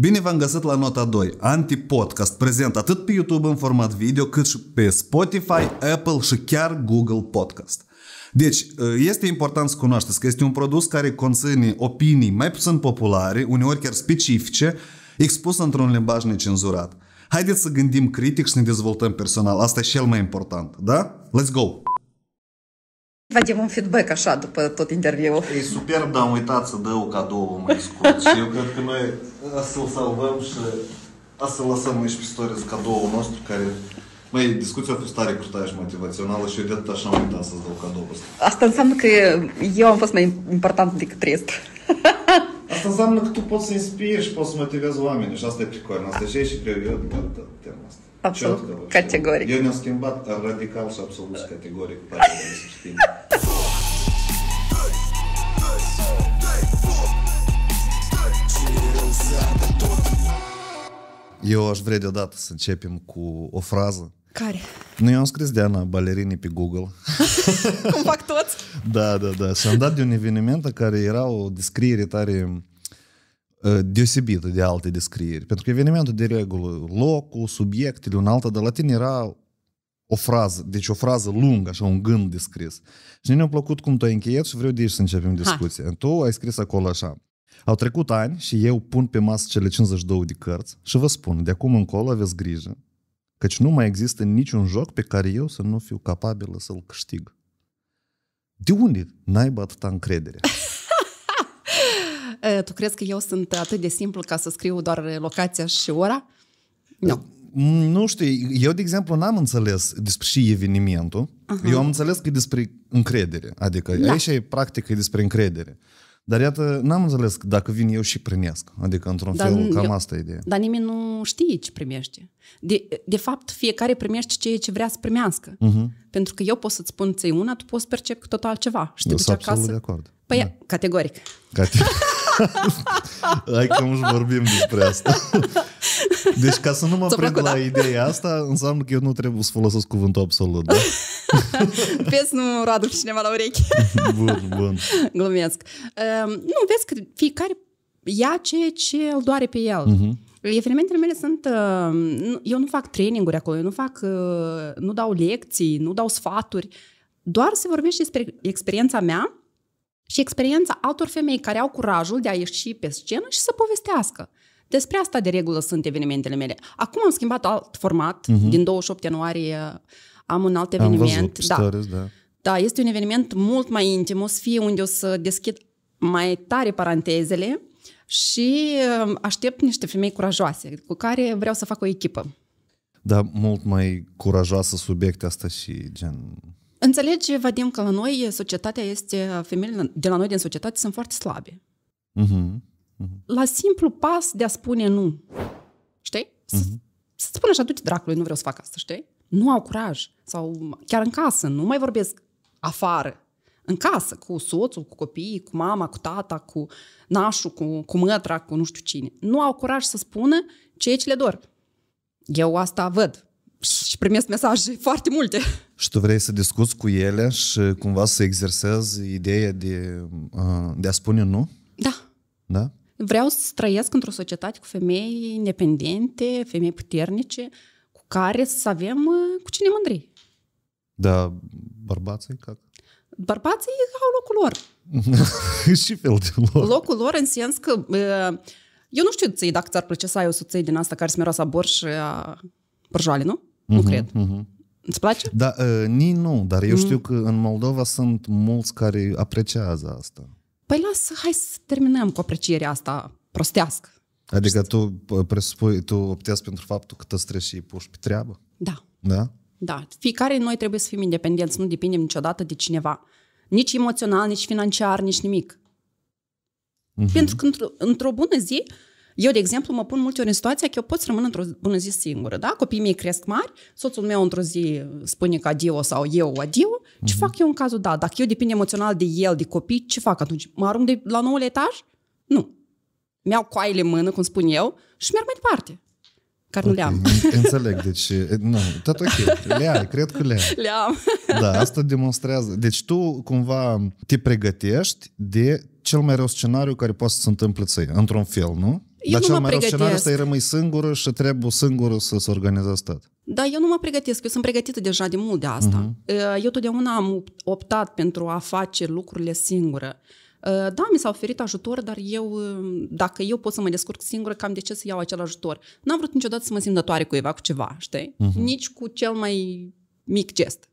Bine v-am găsit la nota 2, Antipodcast, prezent atât pe YouTube în format video, cât și pe Spotify, Apple și chiar Google Podcast. Deci, ă, este important să cunoașteți că este un produs care conține opinii mai puțin populare, uneori chiar specifice, expus într-un limbaj necenzurat. Haideți să gândim critic și să ne dezvoltăm personal. Asta e cel mai important, da? Let's go! Facem un feedback așa după tot interviul. E superb, dar am uitat să dau cadou mai scurt și eu cred că noi să-l salvăm și să lăsăm aici pe stories cadou nostru care Mai discuția cu fost tare crutaia și motivațională și eu de atât așa am uitat să-ți dau cadou ăsta. Asta înseamnă că eu am fost mai important decât rest. asta înseamnă că tu poți să inspiri și poți să motivezi oamenii și asta e pricoană. Asta e și, și greu eu de asta. Absolut, Ciotcă, categoric. Eu ne-am schimbat, radical și absolut categoric Eu aș vrea deodată să începem cu o frază. Care? Nu, eu am scris Diana balerinii pe Google. Cum fac toți? da, da, da. Și am dat de un eveniment care era o descriere tare Uh, deosebită de alte descrieri. Pentru că evenimentul de regulă, locul, subiectul un altă, dar la tine era o frază, deci o frază lungă, așa un gând descris Și ne-a plăcut cum tu ai încheiat și vreau de aici să începem discuția. Ha. Tu ai scris acolo așa. Au trecut ani și eu pun pe masă cele 52 de cărți și vă spun, de acum încolo aveți grijă, căci nu mai există niciun joc pe care eu să nu fiu capabilă să-l câștig. De unde naiba atâta încredere? Tu crezi că eu sunt atât de simplu ca să scriu doar locația și ora? Nu. Mm, nu știu, eu, de exemplu, n-am înțeles despre și evenimentul. Uh-huh. Eu am înțeles că e despre încredere. Adică da. aici, e practic, e despre încredere. Dar iată, n-am înțeles că dacă vin eu și primesc. Adică, într-un dar, fel, cam eu, asta e ideea. Dar nimeni nu știe ce primește. De, de fapt, fiecare primește ceea ce vrea să primească. Uh-huh. Pentru că eu pot să-ți spun ți una, tu poți percepe tot total altceva. Și te duci acasă. De acord. Păi, da. categoric. Categoric. Hai că nu vorbim despre asta. Deci ca să nu mă prind la da. ideea asta, înseamnă că eu nu trebuie să folosesc cuvântul absolut, da? vezi, nu radu cineva la urechi. bun, bun. Glumesc. Uh, nu, vezi că fiecare ia ceea ce îl doare pe el. Uh-huh. Evenimentele mele sunt... Ehm, eu nu fac traininguri acolo, eu nu fac... Ehm, nu dau lecții, nu dau sfaturi. Doar se vorbește despre experiența mea și experiența altor femei care au curajul de a ieși pe scenă și să povestească. Despre asta de regulă sunt evenimentele mele. Acum am schimbat alt format, uh-huh. din 28 ianuarie am un alt eveniment. Am văzut da. Stories, da. da, este un eveniment mult mai intim, o să fie unde o să deschid mai tare parantezele și uh, aștept niște femei curajoase cu care vreau să fac o echipă. Da, mult mai curajoasă subiecte asta și gen Înțelegi, Vadim, că la noi societatea este, femeile de la noi din societate sunt foarte slabe. Uh-huh. Uh-huh. La simplu pas de a spune nu, știi? Uh-huh. Să-ți mm-hmm. spună du-te dracului, nu vreau să fac asta, știi? Nu au curaj. Sau chiar în casă, nu mai vorbesc afară. În casă, cu soțul, cu copiii, cu mama, cu tata, cu nașul, cu, cu mătra, cu nu știu cine. Nu au curaj să spună ceea ce le dor. Eu asta văd și primesc mesaje foarte multe. Și tu vrei să discuți cu ele și cumva să exersezi ideea de, de a spune nu? Da. Da? Vreau să trăiesc într-o societate cu femei independente, femei puternice, cu care să avem uh, cu cine mândri. Da, bărbații ca? Bărbații au locul lor. Și fel de lor. Locul lor în sens că uh, eu nu știu ție dacă ți-ar plăcea să ai o soție din asta care să miroasă abor și a uh, nu? uh-huh, nu cred. Uh-huh. Îți place? Da, uh, nici nu, dar eu mm. știu că în Moldova sunt mulți care apreciază asta. Păi lasă, hai să terminăm cu aprecierea asta prostească. Adică tu presupui, tu optezi pentru faptul că te treci și puși pe treabă? Da. Da? Da. Fiecare noi trebuie să fim independenți, nu depindem niciodată de cineva. Nici emoțional, nici financiar, nici nimic. Uh-huh. Pentru că într-o, într bună zi eu, de exemplu, mă pun multe ori în situația că eu pot să rămân într-o bună zi singură, da? Copiii mei cresc mari, soțul meu într-o zi spune că adio sau eu adio, uh-huh. ce mhm. fac eu în cazul dat? Dacă eu depind emoțional de el, de copii, ce fac atunci? Mă arunc de la noul etaj? Nu. Mi-au coaile în mână, cum spun eu, și merg mai departe care nu le-am. Înțeleg, deci, nu, tot ok, le ai, cred că le ai. Le am. Da, asta demonstrează. Deci tu cumva te pregătești de cel mai rău scenariu care poate să se întâmple ție, într-un fel, nu? Eu Dar nu cel mă mai pregătesc. rău scenariu să rămâi singură și trebuie singură să se organizezi tot. Da, eu nu mă pregătesc, eu sunt pregătită deja de mult de asta. Uh-huh. Eu totdeauna am optat pentru a face lucrurile singură. Uh, da, mi s-a oferit ajutor, dar eu, uh, dacă eu pot să mă descurc singură, cam de ce să iau acel ajutor? N-am vrut niciodată să mă simt cu cuiva cu ceva, știi? Uh-huh. Nici cu cel mai mic gest.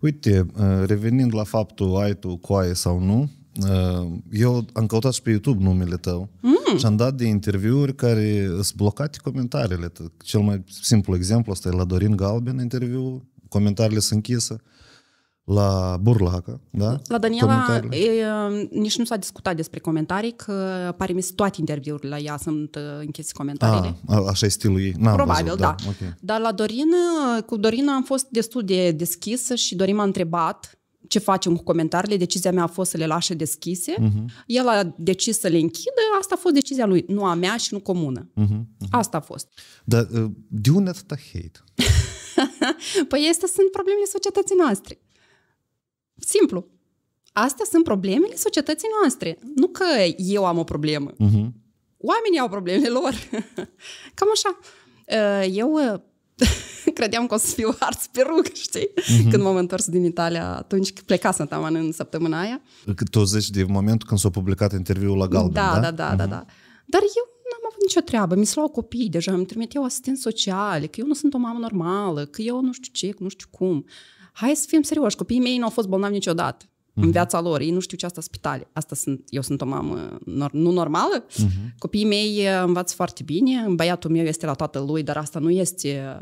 Uite, uh, revenind la faptul ai tu coaie sau nu, eu am căutat și pe YouTube numele tău. Mm? Și am dat de interviuri care sunt blocate comentariile. Cel mai simplu exemplu ăsta e la Dorin Galben interviu, comentariile sunt închise la Burlaca, da? La Daniela e, nici nu s-a discutat despre comentarii, că pare mi toate interviurile la ea sunt uh, închise comentariile. Ah, a, așa e stilul ei. N-am Probabil, văzut, da. da. Okay. Dar la Dorin, uh, cu Dorina am fost destul de deschisă și Dorin m-a întrebat ce facem cu comentariile, decizia mea a fost să le lase deschise, uh-huh. el a decis să le închidă, asta a fost decizia lui, nu a mea și nu comună. Uh-huh, uh-huh. Asta a fost. Dar uh, de unde atâta hate? păi este sunt problemele societății noastre. Simplu. Astea sunt problemele societății noastre. Nu că eu am o problemă. Uh-huh. Oamenii au problemele lor. Cam așa. Uh, eu uh, credeam că o să fiu ars pe rug, știi? Uh-huh. Când m-am întors din Italia, atunci plecasem taman în săptămâna aia. Tu zici de momentul când s-a publicat interviul la Galben, da? Da, da, da, uh-huh. da, mhm. da. Dar eu n-am avut nicio treabă, mi se luau copii deja, îmi trimiteau asistent sociale, că eu nu sunt o mamă normală, că eu nu știu ce, nu știu cum. Hai să fim serioși, copiii mei nu au fost bolnavi niciodată în mhm. viața lor. Ei nu știu ce asta spitale. Asta sunt, eu sunt o mamă nor- nu normală. Uh-huh. Copiii mei eh, învață foarte bine. Băiatul meu este la toată lui, dar asta nu este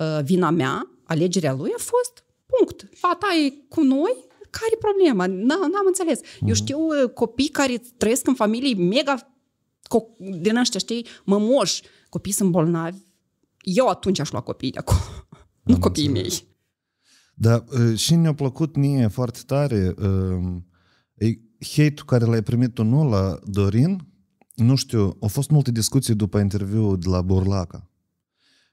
Uh, vina mea, alegerea lui a fost, punct. Fata e cu noi, care e problema? N-am înțeles. Mm-hmm. Eu mm. știu uh, copii care trăiesc în familii mega din ăștia, știi, mămoși. Copiii sunt bolnavi. Eu atunci aș lua copiii de acolo, nu copiii mei. Da, uh, și ne-a plăcut mie foarte tare um, hate-ul care l-ai primit tu nu la Dorin, nu știu, au fost multe discuții după interviul de la Burlaca.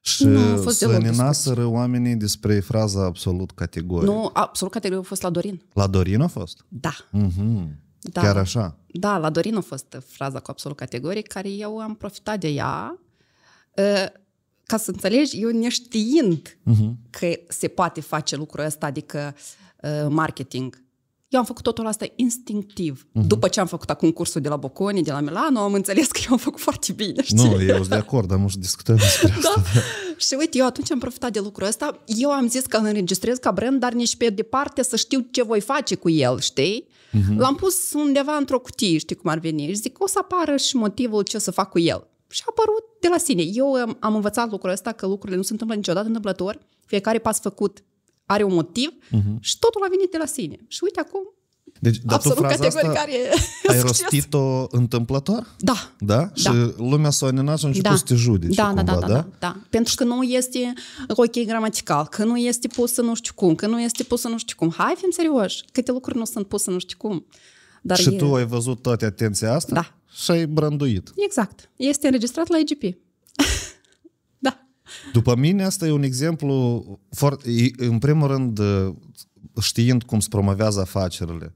Și nu, să ne nasără oamenii despre fraza absolut categoric. Nu, absolut categoric a fost la Dorin. La Dorin a fost? Da. Mm-hmm. da. Chiar așa? Da, la Dorin a fost fraza cu absolut categoric, care eu am profitat de ea. Ă, ca să înțelegi, eu neștiind mm-hmm. că se poate face lucrul ăsta, adică ă, marketing, eu am făcut totul asta instinctiv. Uh-huh. După ce am făcut acum cursul de la Bocconi, de la Milano, am înțeles că eu am făcut foarte bine. Știi? Nu, eu sunt de acord, dar să discutăm despre da? asta. Da. Și uite, eu atunci am profitat de lucrul ăsta. Eu am zis că îl înregistrez ca brand, dar nici pe departe să știu ce voi face cu el, știi? Uh-huh. L-am pus undeva într-o cutie, știi cum ar veni. Și zic, o să apară și motivul ce o să fac cu el. Și a apărut de la sine. Eu am învățat lucrul ăsta, că lucrurile nu se întâmplă niciodată întâmplător. Fiecare pas făcut are un motiv uh-huh. și totul a venit de la sine. Și uite acum deci, dar Absolut tu fraza asta care ai rostit-o întâmplător? Da. Da? da. Și da. lumea s-a aninat și a început da. să te judeci da, da, cumva, da, da, da, da? da? Pentru că nu este ok gramatical, că nu este pusă nu știu cum, că nu este pusă nu știu cum. Hai, fim serioși, câte lucruri nu sunt puse nu știu cum. Dar și e... tu ai văzut toată atenția asta? Da. Și ai branduit. Exact. Este înregistrat la IGP. După mine, asta e un exemplu, foarte, în primul rând, uh, știind cum se promovează afacerile.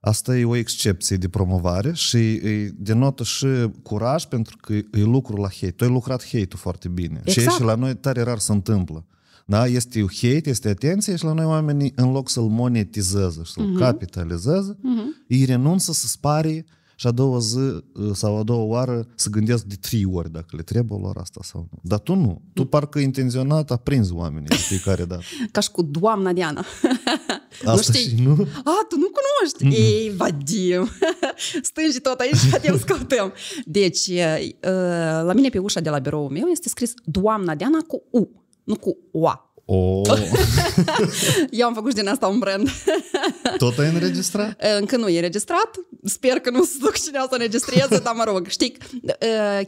Asta e o excepție de promovare și îi denotă și curaj pentru că e lucru la hate. Tu ai lucrat hate-ul foarte bine. Exact. Și, și la noi tare rar se întâmplă. Da? Este hate, este atenție și la noi oamenii, în loc să-l monetizeze și să-l uh-huh. capitalizeze, uh-huh. Mhm. îi renunță să sparie și a doua zi uh, sau a doua oară să gândesc de trei ori dacă le trebuie lor asta sau nu. Dar tu nu. Tu parcă intenționat aprinzi oamenii de fiecare dată. Ca și cu doamna Diana. Asta nu știi? Și nu? A, tu nu cunoști? mm hmm Ei, vadim! Stângi tot aici și vedem, scăutăm. Deci, la mine pe ușa de la biroul meu este scris doamna Diana cu U, nu cu OA. Oh. Eu am făcut și din asta un brand. Tot ai înregistrat? Încă nu e înregistrat. Sper că nu se duc cineva să înregistreze, dar mă rog, știi,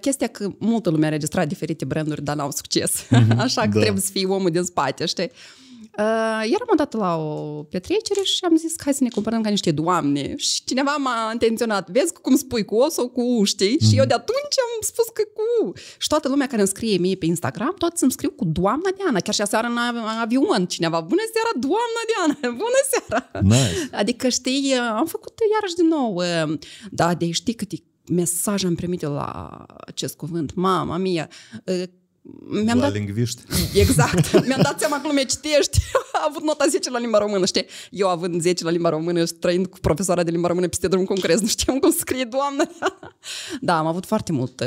chestia că multă lume a înregistrat diferite branduri, dar n-au succes. Mm-hmm, Așa că da. trebuie să fii omul din spate, știi? eram ă, odată la o petrecere și am zis că hai să ne cumpărăm ca niște doamne. Și cineva m-a intenționat, vezi cum spui cu O sau cu U, știi? Mm-hmm. Și eu mm. de atunci am spus că cu U. Și toată lumea care îmi scrie mie pe Instagram, toți îmi scriu cu doamna Diana. Chiar și aseară în avion cineva, bună seara, doamna Diana, bună seara. Nice. Adică, știi, am făcut iarăși din nou. Ă, da, de știi câte mesaje am primit la acest cuvânt, mama mia, ă, mi-am la dat... lingviști. Exact. Mi-am dat seama că lumea citește. A avut nota 10 la limba română, știi? Eu având 10 la limba română, trăind cu profesoara de limba română peste drum concret, nu știam cum scrie, doamnă. da, am avut foarte mult. Uh,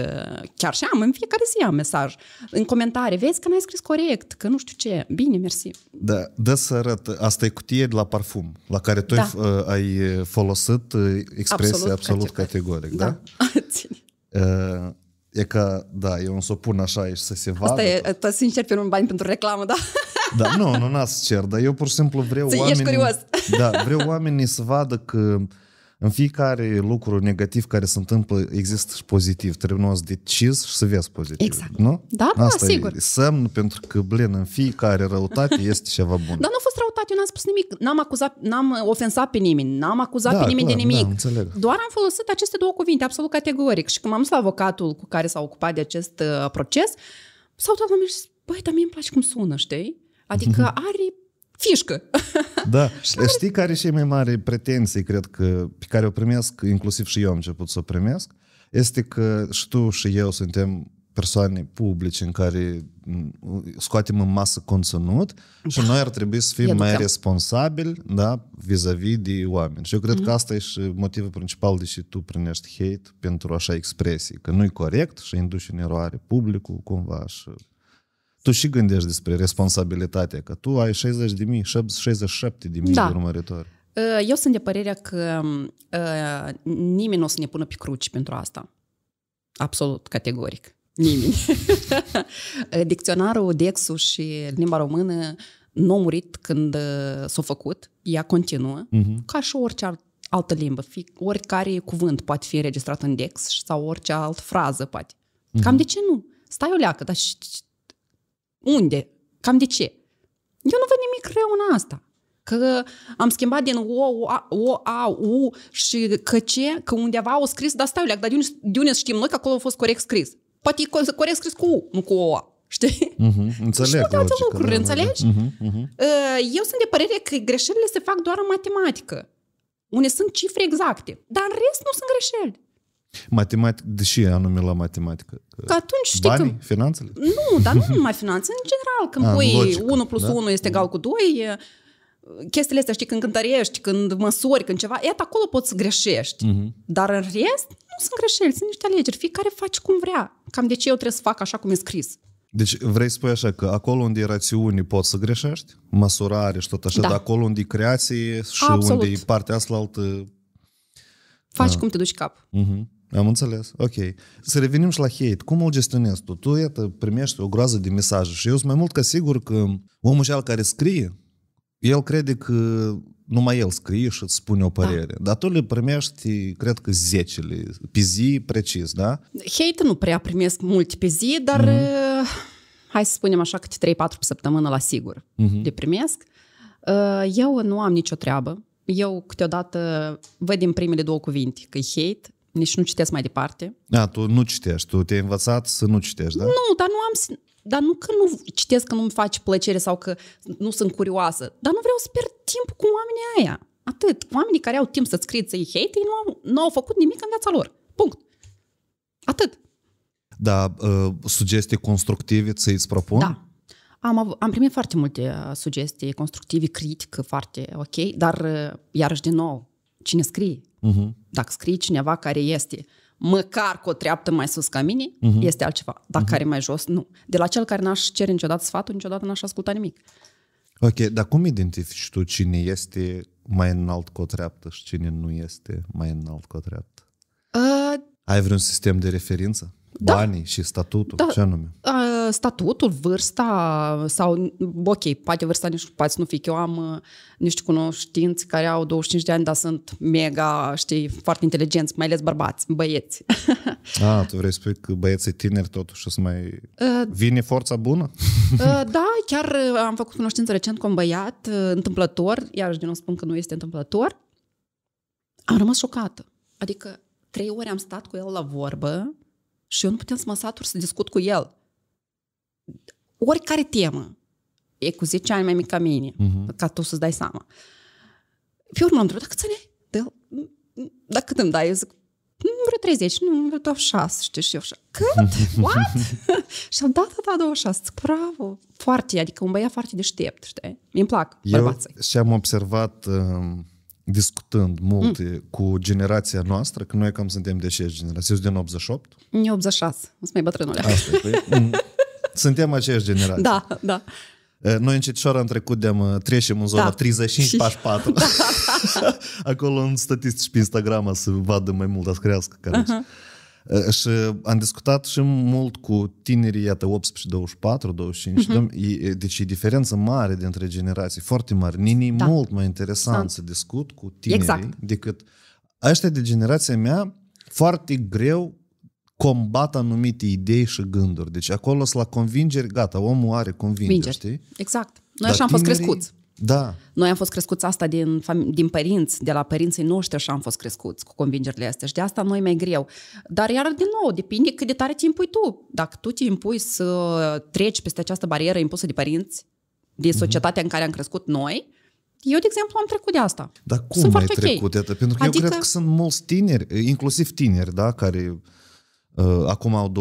chiar și am, în fiecare zi am mesaj. În comentarii, vezi că n-ai scris corect, că nu știu ce. Bine, mersi. Da, dă să arăt. Asta e cutie de la parfum, la care tu da. Uh, ai uh, folosit expresia absolut, absolut categoric, categoric da? da? E că, da, eu nu s o pun așa și să se vadă. Asta e, tot sincer, pe un bani pentru reclamă, da? Da, nu, nu n-ați cer, dar eu pur și simplu vreau să oamenii... Ești curios. Da, vreau oamenii să vadă că în fiecare lucru negativ care se întâmplă există și pozitiv. Trebuie să decizi și să vezi pozitiv. Exact. Nu? Da, da, Asta sigur. E semn pentru că, blin, în fiecare răutate este ceva bun. Dar nu a fost răutate, eu n-am spus nimic. N-am, acuzat, n-am ofensat pe nimeni, n-am acuzat da, pe nimeni clar, de nimic. Da, înțeleg. Doar am folosit aceste două cuvinte, absolut categoric. Și când am dus la avocatul cu care s-a ocupat de acest uh, proces, s-au dat la mine și zis, băi, dar mie îmi place cum sună, știi? Adică mhm. are fișcă. Da, știi care e cea mai mare pretenție, cred că, pe care o primesc, inclusiv și eu am început să o primesc, este că și tu și eu suntem persoane publice în care scoatem în masă conținut și noi ar trebui să fim mai responsabili da, vis-a-vis de oameni. Și eu cred mm-hmm. că mhm. asta e și motivul principal de și tu primești hate pentru așa expresii, că nu-i corect și induci în eroare publicul cumva și tu și gândești despre responsabilitate, că tu ai 60 de mii, 67 de mii da. urmăritori. Ă, eu sunt de părerea că ă, nimeni nu o să ne pună pe cruci pentru asta. Absolut categoric. Nimeni. Dicționarul, Dexul și limba română nu a murit când ă, s-a făcut, ea continuă, uh-huh. ca și orice altă limbă. Fie, oricare cuvânt poate fi înregistrat în Dex sau orice altă frază poate. Uh-huh. Cam de ce nu? Stai o leacă, dar unde? Cam de ce? Eu nu văd nimic rău în asta. Că am schimbat din O, O, A, o, a U și că ce? Că undeva au scris, dar stai leac, dar de unde, de unde știm noi că acolo a fost corect scris? Poate e corect scris cu U, nu cu O, A. Știi? Uh-huh, înțeleg. Și alte lucruri, da, da, da. înțelegi? Uh-huh, uh-huh. Eu sunt de părere că greșelile se fac doar în matematică unde sunt cifre exacte. Dar în rest nu sunt greșeli. Matematică, de ce anume la matematică? Că atunci știi Banii? că... finanțele? Nu, dar nu numai finanțe. În general, când A, ah, pui logic, 1 plus da? 1 este egal cu 2, chestiile astea, știi, când cântărești, când măsori, când ceva, iată, acolo poți să greșești. Uh-huh. Dar în rest, nu sunt greșeli, sunt niște alegeri. Fiecare face cum vrea. Cam de ce eu trebuie să fac așa cum e scris. Deci vrei să spui așa că acolo unde e rațiune poți să greșești, măsurare și tot așa, da. dar acolo unde e creație și Absolut. unde e partea asta altă... Faci da. cum te duci cap. Uh-huh. Am înțeles, ok. Să revenim și la hate. Cum îl gestionezi tu? Tu, iată, primești o groază de mesaje și eu sunt mai mult ca sigur că omul cel care scrie, el crede că numai el scrie și îți spune o da. părere. Da. Dar tu le primești, cred că, zecele pe zi precis, da? Hate nu prea primesc mult pe zi, dar mm-hmm. hai să spunem așa câte 3-4 pe săptămână la sigur mm-hmm. le primesc. Eh, eu nu am nicio treabă. Eu câteodată văd din primele două cuvinte că e hate nici nu citesc mai departe. Da, tu nu citești, tu te-ai învățat să nu citești, da? Nu, dar nu am, dar nu că nu citesc că nu-mi face plăcere sau că nu sunt curioasă, dar nu vreau să pierd timpul cu oamenii aia. Atât. Oamenii care au timp să scrie, să-i hate, ei nu au, nu au făcut nimic în viața lor. Punct. Atât. Da, uh, sugestii constructive ți îți propun? Da. Am, av- am primit foarte multe uh, sugestii constructive, critică, foarte ok, dar uh, iarăși din nou, cine scrie? Uh-huh. Dacă scrii cineva care este măcar cu o treaptă mai sus ca mine, uh-huh. este altceva. Dacă uh-huh. are mai jos, nu. De la cel care n-aș cere niciodată sfatul, niciodată n-aș asculta nimic. Ok, dar cum identifici tu cine este mai înalt cu o treaptă și cine nu este mai înalt cu o treaptă? Uh, Ai vreun sistem de referință? Da. Banii și statutul, da. ce anume? Statutul, vârsta sau, ok, poate vârsta nici poate nu fi. Eu am uh, niște cunoștinți care au 25 de ani, dar sunt mega, știi, foarte inteligenți, mai ales bărbați, băieți. A, tu vrei să spui că băieții tineri totuși o să mai... Uh, Vine forța bună? Uh, da, chiar uh, am făcut cunoștință recent cu un băiat, uh, întâmplător, iarăși din nou spun că nu este întâmplător. Am rămas șocată. Adică trei ore am stat cu el la vorbă, și eu nu putem să mă satur să discut cu el. Oricare temă. E cu 10 ani mai mic ca mine, uh-huh. ca tu să-ți dai seama. Pe urmă am întrebat, dacă ține? de Dar da, da, cât îmi dai? Eu zic, mm, vreo 30, nu, vreo 26, știi, și eu așa, cât? What? și am dat, da, da, 26, da, bravo, foarte, adică un băiat foarte deștept, știi, mi-mi plac eu bărbații. și am observat uh discutând mult mm. cu generația noastră, că noi cam suntem de aceeași generație. Eu sunt din 88. E 86. Sunt mai bătrânule. Asta e, păi, mm. suntem aceeași generație. Da, da. Eh, noi Cetișoara am trecut de-am eh, trecem în zona da. 35 și... 4. Da. Acolo în statistici pe Instagram să vadă mai mult, să crească. Care uh-huh. Și э, am discutat și mult cu tinerii, iată, 18, 24, 25, uh-huh. e, deci e diferență mare dintre generații, foarte mare. Nini da. mult mai interesant da. să discut cu tinerii exact. decât ăștia de generația mea, foarte greu combat anumite idei și gânduri. Deci acolo sunt la convingeri, gata, omul are convingeri, știi? Exact. Noi Dar așa am fost crescuți. Da. Noi am fost crescuți asta din, din părinți, de la părinții noștri așa am fost crescuți cu convingerile astea și de asta noi mai greu. Dar iar din nou, depinde cât de tare ți impui tu. Dacă tu ți impui să treci peste această barieră impusă de părinți, de mhm. societatea mm-hmm. în care am crescut noi, eu, de exemplu, am trecut de asta. Dar cum sunt ai trecut okay. de asta? Pentru că adică... eu cred că sunt mulți tineri, inclusiv tineri, da, care uh, acum au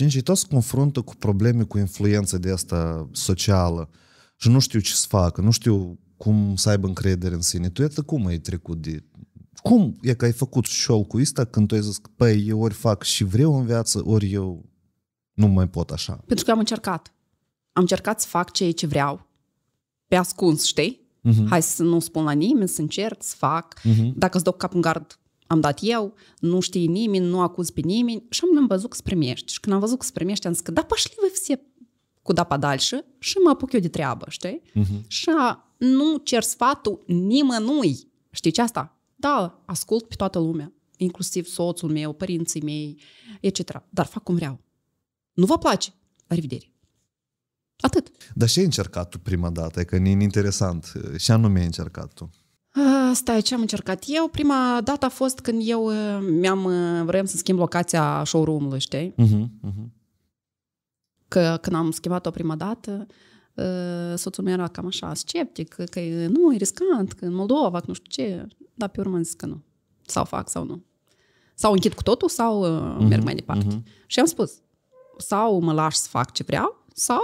24-25 și toți se confruntă cu probleme cu influență de asta socială. Uh, și nu știu ce să facă, nu știu cum să aibă încredere în sine. Tu iată cum ai trecut de... Cum e că ai făcut cu ăsta când tu ai zis că, păi, eu ori fac și vreau în viață, ori eu nu mai pot așa? Pentru că am încercat. Am încercat să fac ceea ce vreau. Pe ascuns, știi? Uh-huh. Hai să nu spun la nimeni, să încerc, să fac. Uh-huh. Dacă îți dau cap în gard, am dat eu, nu știi nimeni, nu acuz pe nimeni și am văzut că se primești. Și când am văzut că se primești, am zis că da, пошли păi вы cu da dalșă și mă apuc eu de treabă, știi? Uh-huh. Și nu cer sfatul nimănui. Știi ce asta? Da, ascult pe toată lumea, inclusiv soțul meu, părinții mei, etc. Dar fac cum vreau. Nu vă place? La revedere! Atât. Dar ce ai încercat tu prima dată? Că e interesant. Și anume ai încercat tu? stai, ce am încercat? Eu prima dată a fost când eu mi-am vrem să schimb locația showroom-ului, știi? Uh-huh, uh-huh. Că când am schimbat-o prima dată, ă, soțul meu era cam așa sceptic, că nu, e riscant, că în Moldova, că nu știu ce. Dar pe urmă am zis că nu. Sau fac sau nu. Sau închid cu totul sau uh-huh, merg mai departe. Uh-huh. Și am spus, sau mă las să fac ce vreau, sau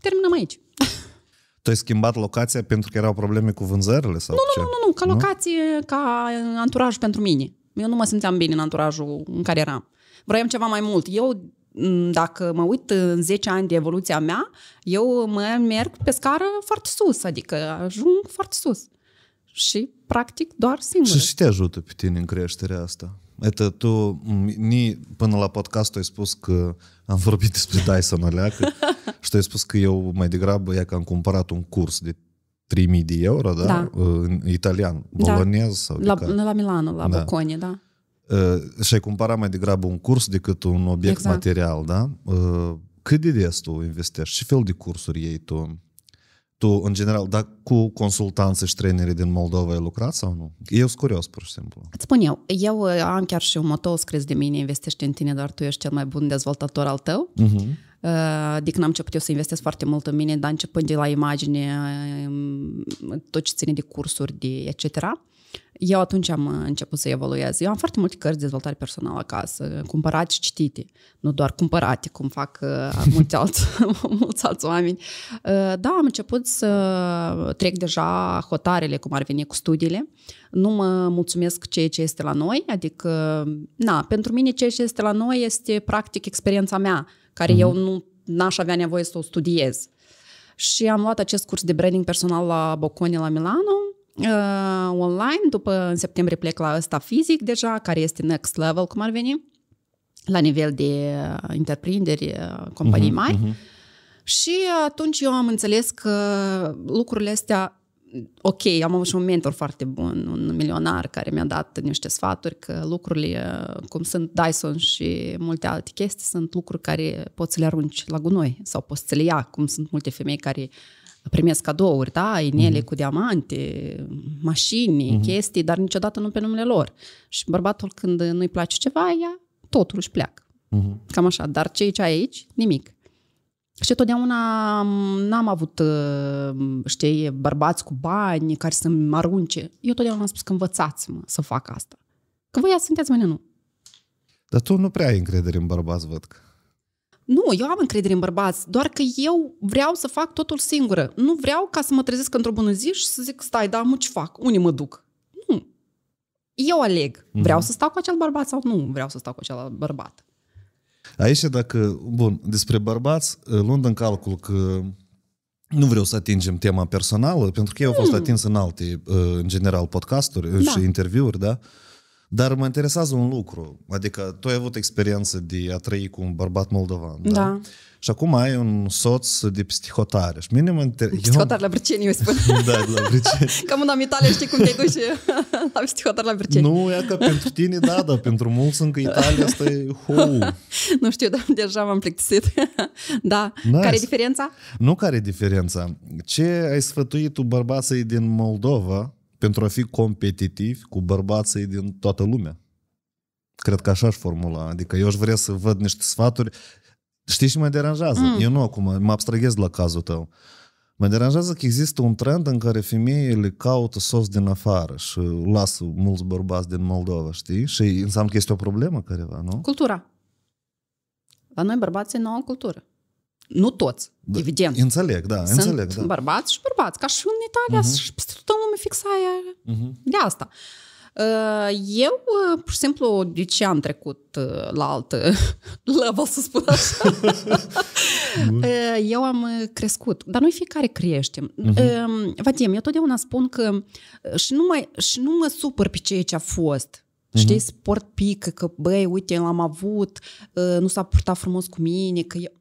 terminăm aici. Tu ai schimbat locația pentru că erau probleme cu vânzările? Sau nu, ce? nu, nu, nu, ca locație, nu? ca anturaj pentru mine. Eu nu mă simțeam bine în anturajul în care eram. Vroiam ceva mai mult. Eu Mm, dacă mă uit în 10 ani de evoluția mea, eu mă merg pe scară foarte sus, adică ajung foarte sus. Și practic doar singur. Și, și te ajută pe tine în creșterea asta? Eta, tu, ni, până la podcast ai spus că am vorbit despre Dyson Aleacă și tu ai spus că eu mai degrabă, e că am cumpărat un curs de 3000 de euro, da? da. Uh, în italian, bolonez? Da. Sau la, la Milano, la da. Bocconi, da. Uh, și-ai cumpăra mai degrabă un curs decât un obiect exact. material, da? Uh, cât de des tu investești? Ce fel de cursuri iei tu? Tu, în general, dar cu consultanți și treneri din Moldova ai lucrat sau nu? Eu sunt curios, pur și simplu. Îți spun eu, eu uh, am chiar și un motou scris de mine, investește în tine, dar tu ești cel mai bun dezvoltator al tău. Uh-huh. De când am început eu să investesc foarte mult în mine, dar începând de la imagine, tot ce ține de cursuri, de etc., eu atunci am uh, început să evoluez. Eu am foarte multe cărți de dezvoltare personală acasă, cumpărate și citite, nu doar cumpărate, cum fac uh, mulți, alți, mulți alți oameni. Uh, da, am început să trec deja hotarele, cum ar veni, cu studiile. Nu mă mulțumesc ceea ce este la noi, adică, na, pentru mine ceea ce este la noi este practic experiența mea, care mm-hmm. eu nu n-aș avea nevoie să o studiez. Și am luat acest curs de branding personal la Bocconi, la Milano, uh, online, după în septembrie plec la ăsta fizic deja, care este next level, cum ar veni, la nivel de uh, întreprinderi, uh, companii uh-huh, mari. Uh-huh. Și atunci eu am înțeles că lucrurile astea ok, am avut și un mentor foarte bun, un milionar care mi-a dat niște sfaturi că lucrurile uh, cum sunt Dyson și multe alte chestii sunt lucruri care poți să le arunci la gunoi sau poți să le ia, cum sunt multe femei care uh, primesc cadouri, da, inele mm-hmm. cu diamante, mașini, mm-hmm. chestii, dar niciodată nu pe numele lor. Și bărbatul când nu-i place ceva, ea totul își pleacă. Mm-hmm. Cam așa. Dar cei ce ai aici, nimic. Și totdeauna n-am avut, uh, știi, bărbați cu bani care să-mi arunce. Eu totdeauna am spus că învățați-mă să fac asta. Că voi sunteți, mâine nu. Dar tu nu prea ai încredere în bărbați, văd că. Nu, eu am încredere în bărbați, doar că eu vreau să fac totul singură. Nu vreau ca să mă trezesc într-o bună zi și să zic, stai, da, mă, ce fac? Unii mă duc? Nu. Eu aleg. Mhm. Vreau mm-hmm. să stau cu acel bărbat sau nu vreau să stau cu acel bărbat. Aici, dacă, bun, despre bărbați, eh, luând în calcul că nu vreau să atingem tema personală, pentru că eu am fost hmm. atins în alte, eh, în general, podcasturi eh, da. și interviuri, da? Uh, dar mă interesează un lucru, adică tu ai avut experiență de a trăi cu un bărbat moldovan, da? da? Și acum ai un soț de psihotare. Și mine mă inter... Psihotar la Briceni, eu spun. da, la Briceni. Cam am Italia știi cum te duci la psihotar la Briceni. Nu, e că pentru tine, da, dar pentru mulți încă Italia asta e nu știu, dar deja m-am plictisit. da. Nice. Care e diferența? Nu care e diferența. Ce ai sfătuit tu bărbații din Moldova, pentru a fi competitivi cu bărbații din toată lumea. Cred că așa și formula. Adică eu aș vrea să văd niște sfaturi. Știi și mă deranjează. Mm. Eu nu acum, mă abstraghez la cazul tău. Mă deranjează că există un trend în care femeile caută sos din afară și lasă mulți bărbați din Moldova, știi? Și înseamnă că este o problemă careva, nu? Cultura. La noi bărbații nu au cultură nu toți, da, evident. Înțeleg, da, Sunt înțeleg. Da. bărbați și bărbați, ca și în Italia uh-huh. și peste toată lume fixa aia uh-huh. Mhm. de asta. Uh, eu, uh, pur și simplu, de ce am trecut uh, la alt level, să spun așa? eu am crescut, dar noi fiecare creștem. Mhm. Uh-huh. Um, Vadim, eu totdeauna spun că și nu, mai, și nu mă supăr pe ceea ce a fost. uh Știi, sport pică, că băi, uite, l-am avut, nu s-a purtat frumos cu mine, că eu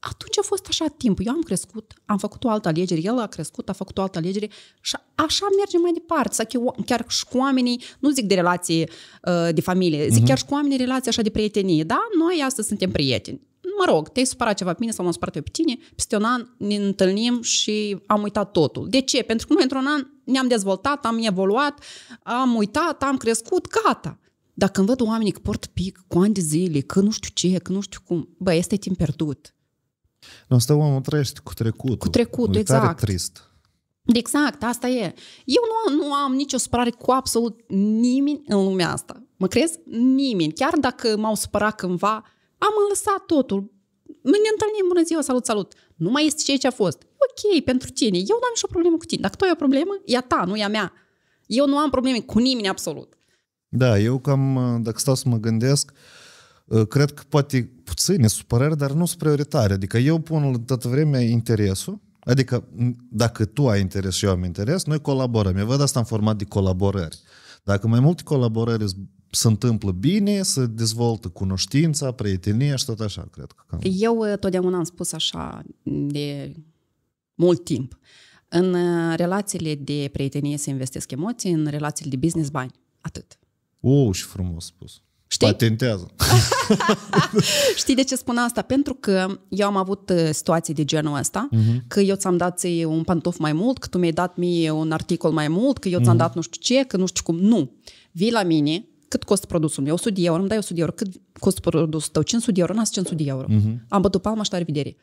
atunci a fost așa timp. Eu am crescut, am făcut o altă alegere, el a crescut, a făcut o altă alegere și așa merge mai departe. Sau chiar și cu oamenii, nu zic de relații uh, de familie, zic mm-hmm. chiar și cu oamenii relații așa de prietenie. Da, noi astăzi suntem prieteni. Mă rog, te-ai supărat ceva pe mine sau m-am supărat eu pe tine, peste un an ne întâlnim și am uitat totul. De ce? Pentru că noi într-un an ne-am dezvoltat, am evoluat, am uitat, am crescut, gata. Dacă când văd oamenii că port pic cu ani de zile, că nu știu ce, că nu știu cum, bă, este timp pierdut nu, asta omul trăiește cu trecutul. Cu trecutul, exact. Tare trist. Exact, asta e. Eu nu, nu am nicio supărare cu absolut nimeni în lumea asta. Mă crezi? Nimeni. Chiar dacă m-au supărat cândva, am lăsat totul. Noi ne întâlnim, bună ziua, salut, salut. Nu mai este ceea ce a fost. Ok, pentru tine. Eu nu am nicio problemă cu tine. Dacă tu ai o problemă, e a ta, nu e a mea. Eu nu am probleme cu nimeni absolut. Da, eu cam, dacă stau să mă gândesc, uh, Ă, cred că poate puține supărări, dar nu sunt prioritare. Adică eu pun toată vremea interesul, adică dacă tu ai interes și eu am interes, noi colaborăm. Eu văd asta în format de colaborări. Dacă mai multe colaborări se întâmplă bine, se dezvoltă cunoștința, prietenia și tot așa, cred că. Cam. Eu ă, totdeauna am spus așa de mult timp. În ă, relațiile de prietenie se investesc emoții, în relațiile de business bani. Atât. O, oh, și frumos spus. Știi? Patentează. Știi de ce spun asta? Pentru că eu am avut uh, situații de genul ăsta, uh-huh. că eu ți-am dat un pantof mai mult, că tu mi-ai dat mie un articol mai mult, că eu ți-am uh-huh. dat nu știu ce, că nu știu cum. Nu. Vii la mine, cât costă produsul meu? 100 de euro, îmi dai 100 de euro. Cât costă produsul tău? 500 de euro, n 500 de euro. Uh-huh. Am bătut palma și la revedere.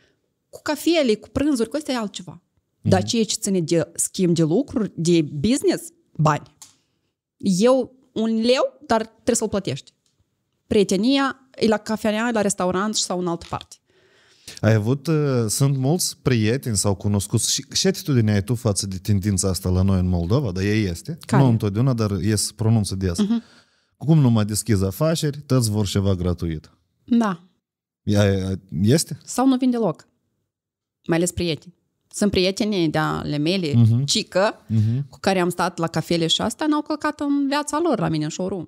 Cu cafele, cu prânzuri, cu astea e altceva. Uh-huh. Dar ceea ce ține de schimb de lucruri, de business, bani. Eu un leu, dar trebuie să-l plătești prietenia e la cafenea, e la restaurant sau în altă parte. Ai avut, uh, sunt mulți prieteni sau cunoscuți și ce atitudine ai tu față de tendința asta la noi în Moldova, dar ei este, Care? nu întotdeauna, dar ies, pronunță de asta. Uh-huh. Mhm. Cum nu mai deschiz afaceri, toți vor ceva gratuit. Da. Ea este? Sau nu vin deloc. Mai ales prieteni. Sunt prieteni, de ale mele, uh-huh. Cică, uh-huh. cu care am stat la cafele și asta, n-au călcat în viața lor la mine în showroom.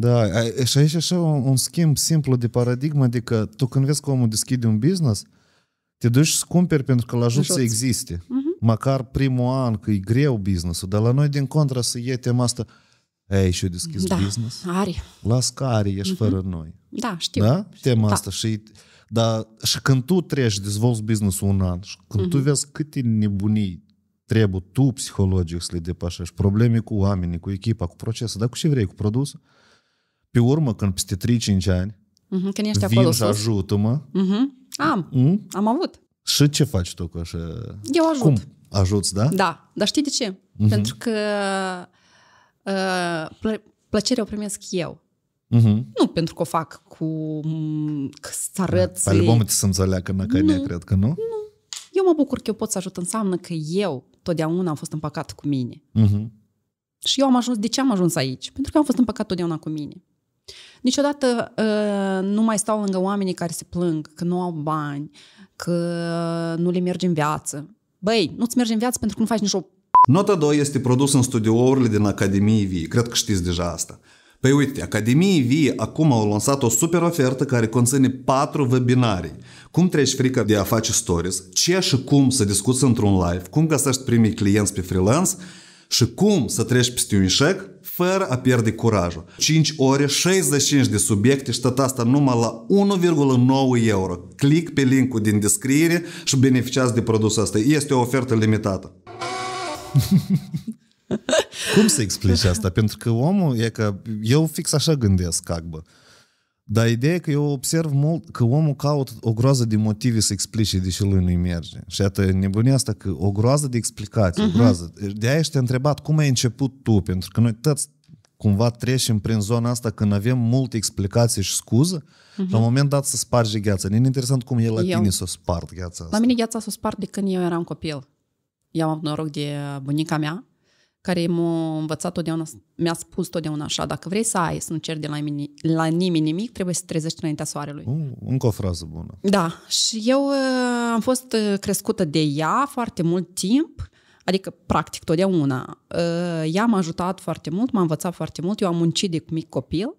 Da, și aici așa un, un schimb simplu de paradigmă, adică tu când vezi că omul deschide un business, te duci și cumperi pentru că îl ajut să existe. Uh-huh. Măcar primul an, că e greu businessul, dar la noi din contra să iei tema asta, ei, și o deschis da, business. are. Las că are, ești uh-huh. fără noi. Da, știu. Da? Tema da. asta și dar și când tu treci și dezvolți business un an și când uh-huh. tu mhm. vezi câte nebunii trebuie tu psihologic să le depășești, probleme cu oamenii, cu echipa, cu procesul, dar cu ce vrei, cu produsul, pe urmă, când peste 3-5 ani, uh-huh, când ești acolo vin și ajută-mă. Uh-huh. Am, uh-huh. am avut. Și ce faci tu cu așa? Eu ajut. Cum? Ajuți, da? Da, dar știi de ce? Uh-huh. Pentru că uh, plă- plăcerea o primesc eu. Uh-huh. Nu pentru că o fac cu că să arăt... Da, păi, albumul să înțeleagă în cred că nu? Nu. Eu mă bucur că eu pot să ajut. Înseamnă că eu totdeauna am fost împăcat cu mine. Uh-huh. Și eu am ajuns... De ce am ajuns aici? Pentru că am fost împăcat totdeauna cu mine. Niciodată uh, nu mai stau lângă oamenii care se plâng că nu au bani, că nu le merge în viață. Băi, nu-ți merge în viață pentru că nu faci nicio... Nota 2 este produs în studiourile din Academie Vie. Cred că știți deja asta. Păi uite, Academie Vie acum au lansat o super ofertă care conține patru webinarii. Cum treci frica de a face stories, ce și cum să discuți într-un live, cum găsești primii clienți pe freelance și cum să treci peste un eșec fără a pierde curajul. 5 ore, 65 de subiecte și tot asta numai la 1,9 euro. Click pe linkul din descriere și beneficiați de produsul ăsta. Este o ofertă limitată. Cum să explici asta? Pentru că omul e că eu fix așa gândesc, cagbă. Dar ideea e că eu observ mult că omul caută o groază de motive să explice de ce lui nu-i merge. Și iată, nebunia asta că o groază de explicații, uh-huh. o mhm. groază. De aia ești întrebat cum ai început tu, pentru că noi toți cumva trecem prin zona asta când avem multe explicații și scuză, uh-huh. la un moment dat să sparge gheața. e interesant cum e la eu, tine să o spart gheața asta. La mine gheața s-o spart de când eu eram copil. Eu am avut noroc de bunica mea, care m-a învățat totdeauna, mi-a spus totdeauna așa, dacă vrei să ai, să nu ceri de la, mini, la nimeni nimic, trebuie să trezești înaintea soarelui. Uh, încă o frază bună. Da, și eu uh, am fost uh, crescută de ea foarte mult timp, adică practic totdeauna. Uh, ea m-a ajutat foarte mult, m-a învățat foarte mult, eu am muncit de mic copil,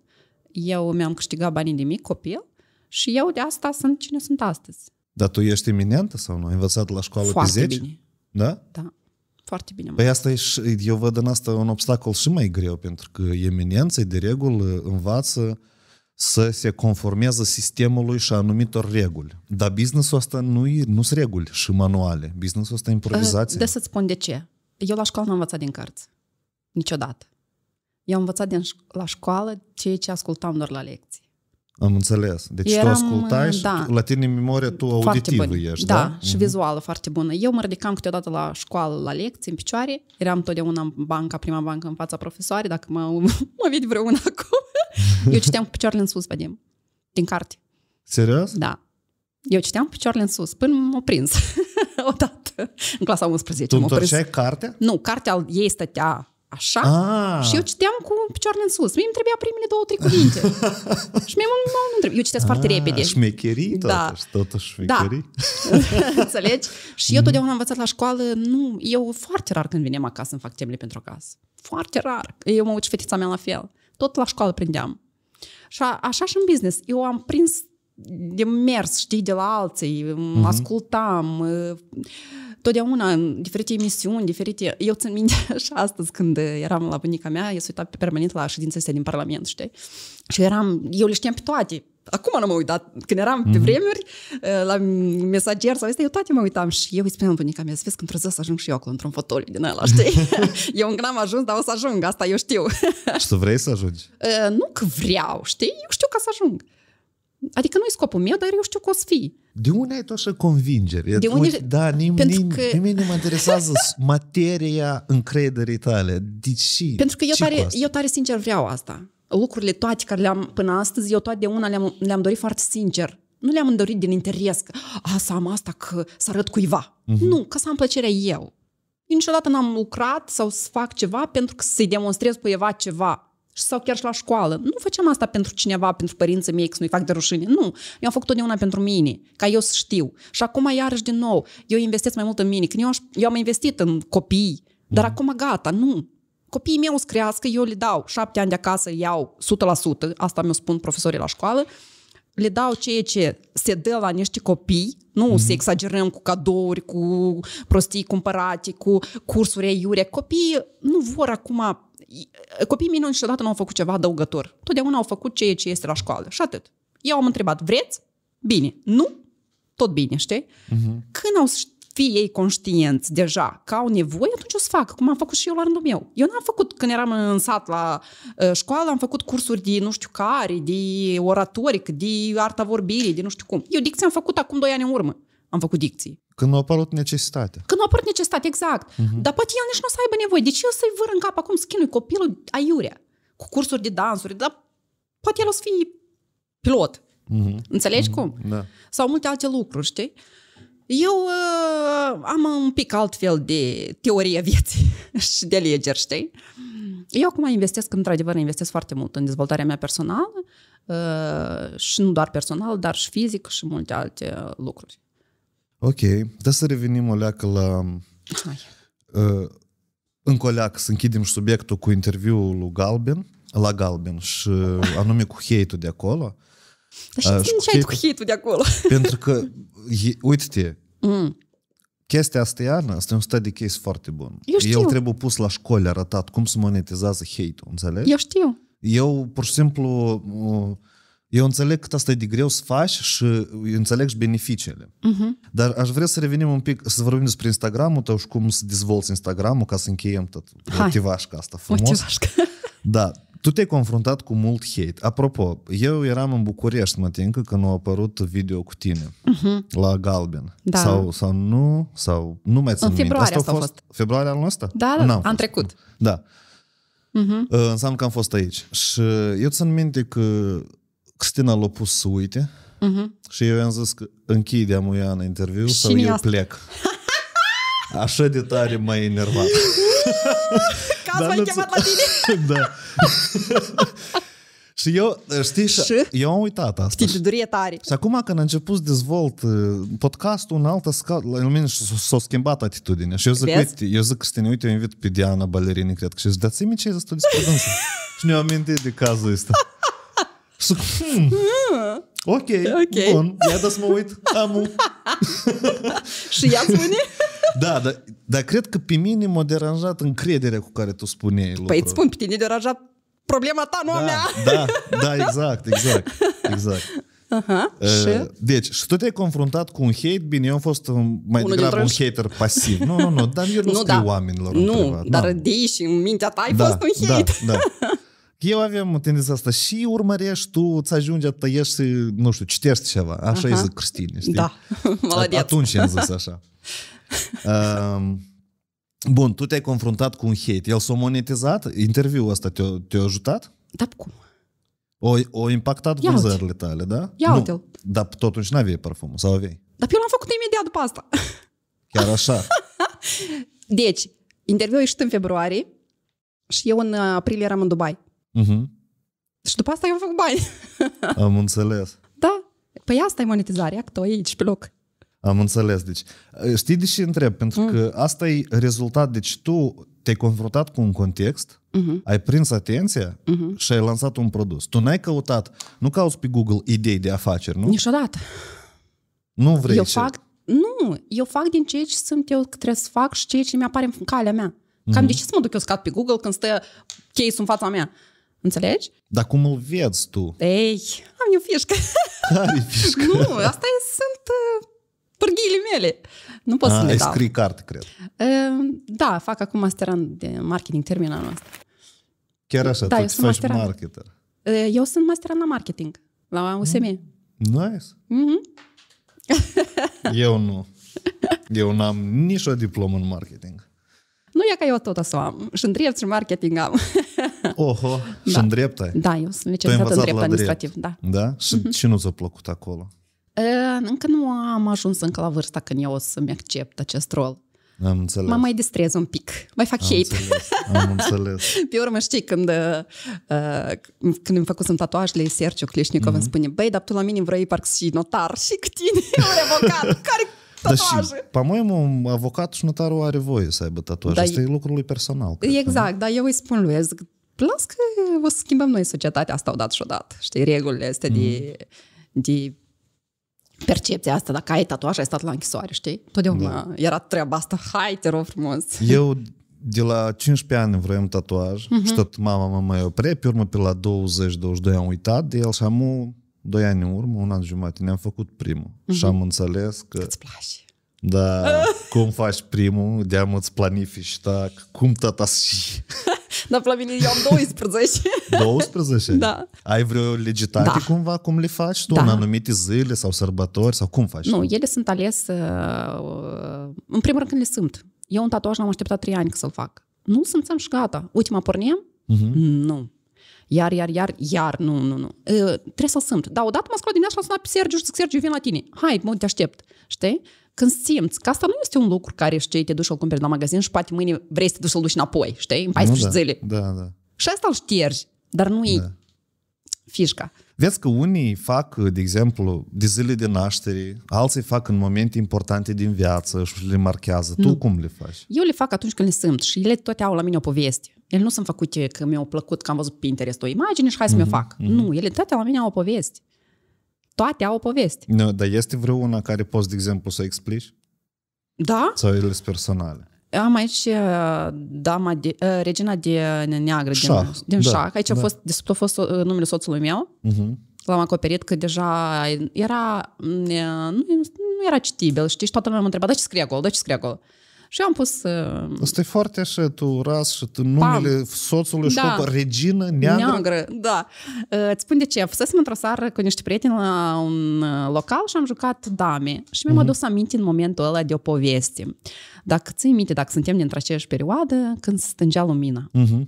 eu mi-am câștigat banii de mic copil și eu de asta sunt cine sunt astăzi. Dar tu ești eminentă sau nu? Ai învățat la școală foarte pe 10? Bine. Da? Da foarte bine. Păi asta e și, eu văd în asta un obstacol și mai greu, pentru că eminenții de regulă învață să se conformează sistemului și anumitor reguli. Dar businessul ăsta nu nu sunt reguli și manuale. Businessul ăsta e improvizație. Uh, de să-ți spun de ce. Eu la școală nu am învățat din cărți. Niciodată. Eu am învățat din, la școală ceea ce ascultam doar la lecții. Am înțeles. Deci Eram, tu ascultai uh, și da. la tine în memorie tu auditivă ești, da? Da, și uh-huh. vizuală foarte bună. Eu mă ridicam câteodată la școală, la lecții, în picioare. Eram totdeauna în banca, prima bancă în fața profesoarei, dacă mă, mă vede vreun acum. Eu citeam cu picioarele în sus, vedem din carte. Serios? Da. Eu citeam cu picioarele în sus, până m-a prins odată, în clasa 11. Tu întorceai cartea? Nu, cartea ei stătea așa ah. și eu citeam cu picioarele în sus. Mie îmi trebuia primele două, trei cuvinte. și mie nu, nu Eu citesc ah, foarte repede. Șmecherii da. totuși, totuși da. șmecherii. Da. Înțelegi? Și eu mm. totdeauna am învățat la școală, nu, eu foarte rar când vinem acasă îmi fac temele pentru acasă. Foarte rar. Eu mă uit fetița mea la fel. Tot la școală prindeam. Și a, așa și în business. Eu am prins de mers, știi, de la alții, mm-hmm. ascultam, Totdeauna, diferite emisiuni, diferite... Eu țin minte și astăzi când eram la bunica mea, eu sunt uita permanent la ședințele din Parlament, știi? Și eram... Eu le știam pe toate, Acum nu mă uitat. Când eram mm-hmm. pe mhm. vremuri eh, la mesager sau este, eu toate mă uitam și eu îi spuneam bunica mea, să vezi că într-o zi să ajung și eu acolo într-un fotoliu din ăla, știi? eu încă n-am ajuns, dar o să ajung, asta eu știu. și tu vrei să ajungi? Eh, nu că vreau, știi? Eu știu ca să ajung. Adică nu-i scopul meu, dar eu știu că o să fii. De unde ai tu așa convingere? De unde... Da, nim, Pentru nim, că... nimeni nu mă interesează materia încrederii tale. De ce? Pentru că eu, tare, eu tare sincer vreau asta. Lucrurile toate care le-am până astăzi, eu toate de una le-am, le-am dorit foarte sincer. Nu le-am dorit din interes că a, să am asta, că să arăt cuiva. Uh-huh. Nu, că să am plăcerea eu. Eu niciodată n-am lucrat sau să fac ceva pentru că să-i demonstrez cuiva ceva sau chiar și la școală. Nu făceam asta pentru cineva, pentru părinții mei, că nu-i fac de rușine. Nu. Eu am făcut totdeauna pentru mine, ca eu să știu. Și acum, iarăși, din nou, eu investesc mai mult în mine. Când eu, aș, eu am investit în copii, dar mm. acum gata, nu. Copiii mei o să crească, eu le dau șapte ani de acasă, iau 100%, asta mi-o spun profesorii la școală, le dau ceea ce se dă la niște copii, nu mm-hmm. să exagerăm cu cadouri, cu prostii cumpărate, cu cursuri aiure. Copiii nu vor acum... Copiii mei niciodată nu au făcut ceva adăugător. Totdeauna au făcut ceea ce este la școală. Și atât. Eu am întrebat, vreți? Bine. Nu? Tot bine, știi? Mm-hmm. Când au fie ei conștienți deja că au nevoie, atunci o să fac, cum am făcut și eu la rândul meu. Eu n-am făcut, când eram în sat la uh, școală, am făcut cursuri de nu știu care, de oratoric, de arta vorbirii, de nu știu cum. Eu dicție am făcut acum doi ani în urmă. Am făcut dicții. Când nu a apărut necesitate. Când nu a apărut necesitate, exact. Uh-huh. Dar poate el nici nu o să aibă nevoie. De ce eu să-i văr în cap acum, schinui copilul aiurea? Cu cursuri de dansuri, dar poate el o să fie pilot. Uh-huh. Înțelegi uh-huh. cum? Da. Sau multe alte lucruri, știi? Uh, eu uh, am un pic altfel de teorie vieții și de alegeri, știi? Eu acum investesc, într-adevăr, investesc foarte mult în dezvoltarea mea personală uh, și nu doar personal, dar și fizic și multe alte lucruri. Ok, dar să revenim o leacă la... Hai. Uh, încă o leacă, să închidem subiectul cu interviul lui Galben, la Galben și uh, anume cu hate de acolo. Dar și ce ai cu hate de acolo? Pentru că, uite-te, mm. chestia asta iarnă, asta e un study case foarte bun. Eu știu. El trebuie pus la școli, arătat cum se monetizează hate-ul, înțelegi? Eu știu. Eu, pur și simplu, eu înțeleg cât asta e de greu să faci și înțeleg și beneficiile. Uh-huh. Dar aș vrea să revenim un pic, să vorbim despre Instagram-ul tău și cum să dezvolți Instagram-ul ca să încheiem tot motivașca asta frumos. Motivașca. Da, tu te-ai confruntat cu mult hate. Apropo, eu eram în București, mă tincă, când a apărut video cu tine uh-huh. la Galben. Da. Sau, sau nu, sau nu mai țin În februarie minte. asta a fost. fost. Februarie anul ăsta? Da, da, am fost. trecut. Da. Uh-huh. Înseamnă că am fost aici. Și eu țin minte că Cristina l-a pus să uite uh-huh. și eu i-am zis că închideam ea în interviu și sau eu asta. plec. Așa de tare m-a enervat. Ca să mai chemat la tine. da. Și eu, eh, știi, și? eu am uitat asta. Știi, durie tare. Și acum când a început să dezvolt eh, podcastul în altă scală, la mine s-a schimbat atitudinea. Și eu zic, uite, eu zic, Cristine, uite, eu invit pe Diana Balerini, cred că și zic, dați-mi ce e destul despre Și ne-am amintit de cazul ăsta. Și hmm, ah. ok, ok. bun, da să mă uit, amu. și ia spune? da, dar, da cred că pe mine m-a deranjat încrederea cu care tu spuneai păi lucrul. Păi îți spun, pe tine deranjat problema ta, nu da, mea. da, da, exact, exact, exact. Aha, uh, și? Deci, și tu te-ai confruntat cu un hate, bine, eu am fost mai Unul degrabă un hater pasiv. Nu, nu, nu, dar eu nu, nu scriu da. oamenilor Nu, dar de și în mintea ta ai da, fost un da, hate. Da, da. Eu aveam tendința asta și urmărești, tu îți ajunge, tăiești nu știu, citești ceva. Așa Aha. e zic Cristine, știi? Da, At- Atunci am zis așa. um, bun, tu te-ai confruntat cu un hate. El s-a monetizat? Interviul ăsta te-a, te-a ajutat? Da, cum? O, o impactat Ia vânzările uite. tale, da? Ia nu, uite-l. Dar totuși n-aveai parfumul, sau aveai? Dar pe eu l-am făcut imediat după asta. Chiar așa? deci, interviul a ieșit în februarie și eu în aprilie eram în Dubai. Uh-huh. Și după asta eu fac bani. Am înțeles. Da. Păi asta e monetizarea, că tu aici pe loc. Am înțeles, deci. Ă, știi de ce întreb? Pentru uh-huh. că asta e rezultat. Deci tu te-ai confruntat cu un context, uh-huh. ai prins atenția uh-huh. și ai lansat un produs. Tu n-ai căutat, nu cauți pe Google idei de afaceri, nu? Niciodată. Nu vrei eu ce... fac, Nu, eu fac din ceea ce sunt eu, trebuie să fac și ceea ce mi apare în calea mea. Cam uh-huh. de ce să mă duc eu scat pe Google când stă case în fața mea? Înțelegi? Dar cum îl vezi tu? Ei, am eu fișcă. Care fișcă? nu, asta e, sunt uh, pârghiile mele. Nu pot A, ah, să le dau. scrii carte, cred. Ehm, da, fac acum masteran de marketing, termin anul ăsta. Chiar așa, da, tu eu faci masteran. marketer. Eh, eu sunt masteran la marketing, la USM. Mm. Nice. Mm-hmm. eu nu. Eu n-am nicio diplomă în marketing ja ka jo to të suam. Shëndrjevë marketing am. Oho, da. shëndrjevë Da, eu sunt licențiată în drept administrativ. Da. da? Și ce mhm. nu ți-a plăcut acolo? E, încă nu am ajuns încă la vârsta când eu o să-mi accept acest rol. Am înțeles. Mă mai distrez un pic, mai fac am hate. Înțeles. Am înțeles. Pe urmă știi, când, uh, când îmi făcusem tatuajele, Sergiu Cleșnicov mm-hmm. îmi mhm. spune, băi, dar tu la mine vrei parcă și notar și cu tine, un avocat, care tatuaje. Dar și, моему avocatul și notarul are voie să aibă tatuaje. Da, Asta e lucrul lui personal. Cred, exact, dar eu îi spun lui, zic, las că o să schimbăm noi societatea asta odată și odată. Știi, regulile este mm. de, mhm. de percepția asta, dacă ai tatuaj, ai stat la închisoare, știi? Totdeauna da. era treaba asta, hai, te rog frumos. Eu de la 15 ani vroiam tatuaj uh-huh. și tot mama mă mai opre, pe urmă pe la 20-22 am uitat de el și am doi ani în urmă, un an jumate, ne-am făcut primul mm-hmm. și am înțeles că... Îți place. Da, cum faci primul, de-am îți planifici, da, cum tata și... da, la mine eu am 12. 12? Da. Ai vreo legitate da. cumva? Cum le faci tu da. în anumite zile sau sărbători? Sau cum faci? Nu, tu? ele sunt ales... Uh, în primul rând când le sunt. Eu un tatuaj l-am așteptat 3 ani că să-l fac. Nu simțeam și gata. Uite, mă pornim? Mhm. Uh-huh. Nu iar, iar, iar, iar, nu, nu, nu. Uh, trebuie să sunt. Dar odată mă scot din dimineața și l-a sunat pe Sergiu și zic, Sergiu, vin la tine. Hai, mă, te aștept. Știi? Când simți că asta nu este un lucru care, știi, te duci și-l cumperi la magazin și poate mâine vrei să te duci să l duci înapoi, știi? În 14 nu, da, zile. Da, da. Și asta îl ștergi, dar nu e da. fișca. Vezi că unii fac, de exemplu, de zile de naștere, alții fac în momente importante din viață și le marchează. Nu. Tu cum le faci? Eu le fac atunci când le simt și ele toate au la mine o poveste. Ele nu sunt făcute că mi-au plăcut, că am văzut pe Pinterest o imagine și hai să mm-hmm. mi-o mhm, fac. Mm-hmm. Nu, ele toate la mine au o poveste. Toate au o poveste. Nu, dar este vreuna care poți, de exemplu, să explici? Da. Sau ele sunt personale? Am aici uh, dama de, uh, regina de uh, neagră șah, din, din da, șah. Aici da. Deci a fost, de a fost numele soțului meu. Uh-huh l-am acoperit că deja era, mm, nu, nu era citibil, știi, și toată lumea mă întrebat, da ce scrie acolo, da ce scrie acolo? Și am pus... Uh, Asta e foarte așa, tu ras și tu numele Pam. soțului da. și da. regină neagră. Neagră, da. Uh, îți spun de ce. Fusesem într-o seară cu niște prieteni la un uh, local și am jucat dame. Și mi-am uh-huh. adus aminte în momentul ăla de o poveste. Dacă ții minte, dacă suntem dintre aceeași perioadă, când se stângea lumina. Uh-huh.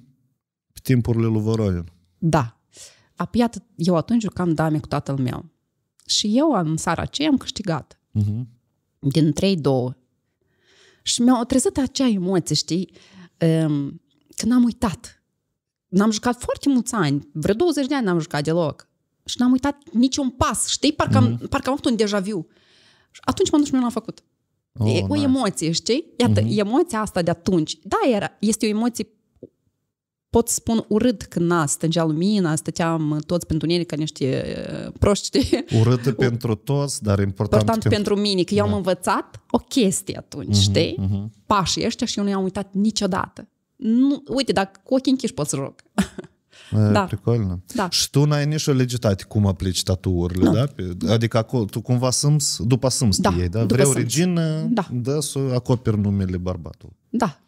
Pe timpurile lui Voronin. Da. Abia eu atunci jucam dame cu tatăl meu. Și eu în seara aceea am câștigat. Uh-huh. Din 3-2 și mi-au trezit acea emoție, știi, ehm, că n-am uitat. N-am jucat foarte mulți ani, vreo 20 de ani n-am jucat deloc. Și n-am uitat niciun pas, știi? Parcă, mm-hmm. am, mhm. parcă am avut un deja viu. atunci m-am dus și mi l-am făcut. Oh, e o nice. emoție, știi? Iată, mm-hmm. emoția asta de atunci, da, era, este o emoție pot spun urât când na, stângea lumina, stăteam uh, toți pentru unii ca niște uh, proști. Urât pentru toți, dar important, important pentru... pentru mine, că eu am da. învățat o chestie atunci, uh-huh, știi? Uh-huh. Pașii ăștia și eu nu i-am uitat niciodată. Nu, uite, dacă cu ochii închiși pot să joc. Da. Da. Și tu n-ai nicio legitate cum aplici tatuurile, da? Adică acolo, tu cumva Sims, după Sims da, ei, da? Vrei origină, da. da, să acoperi numele bărbatului. Da.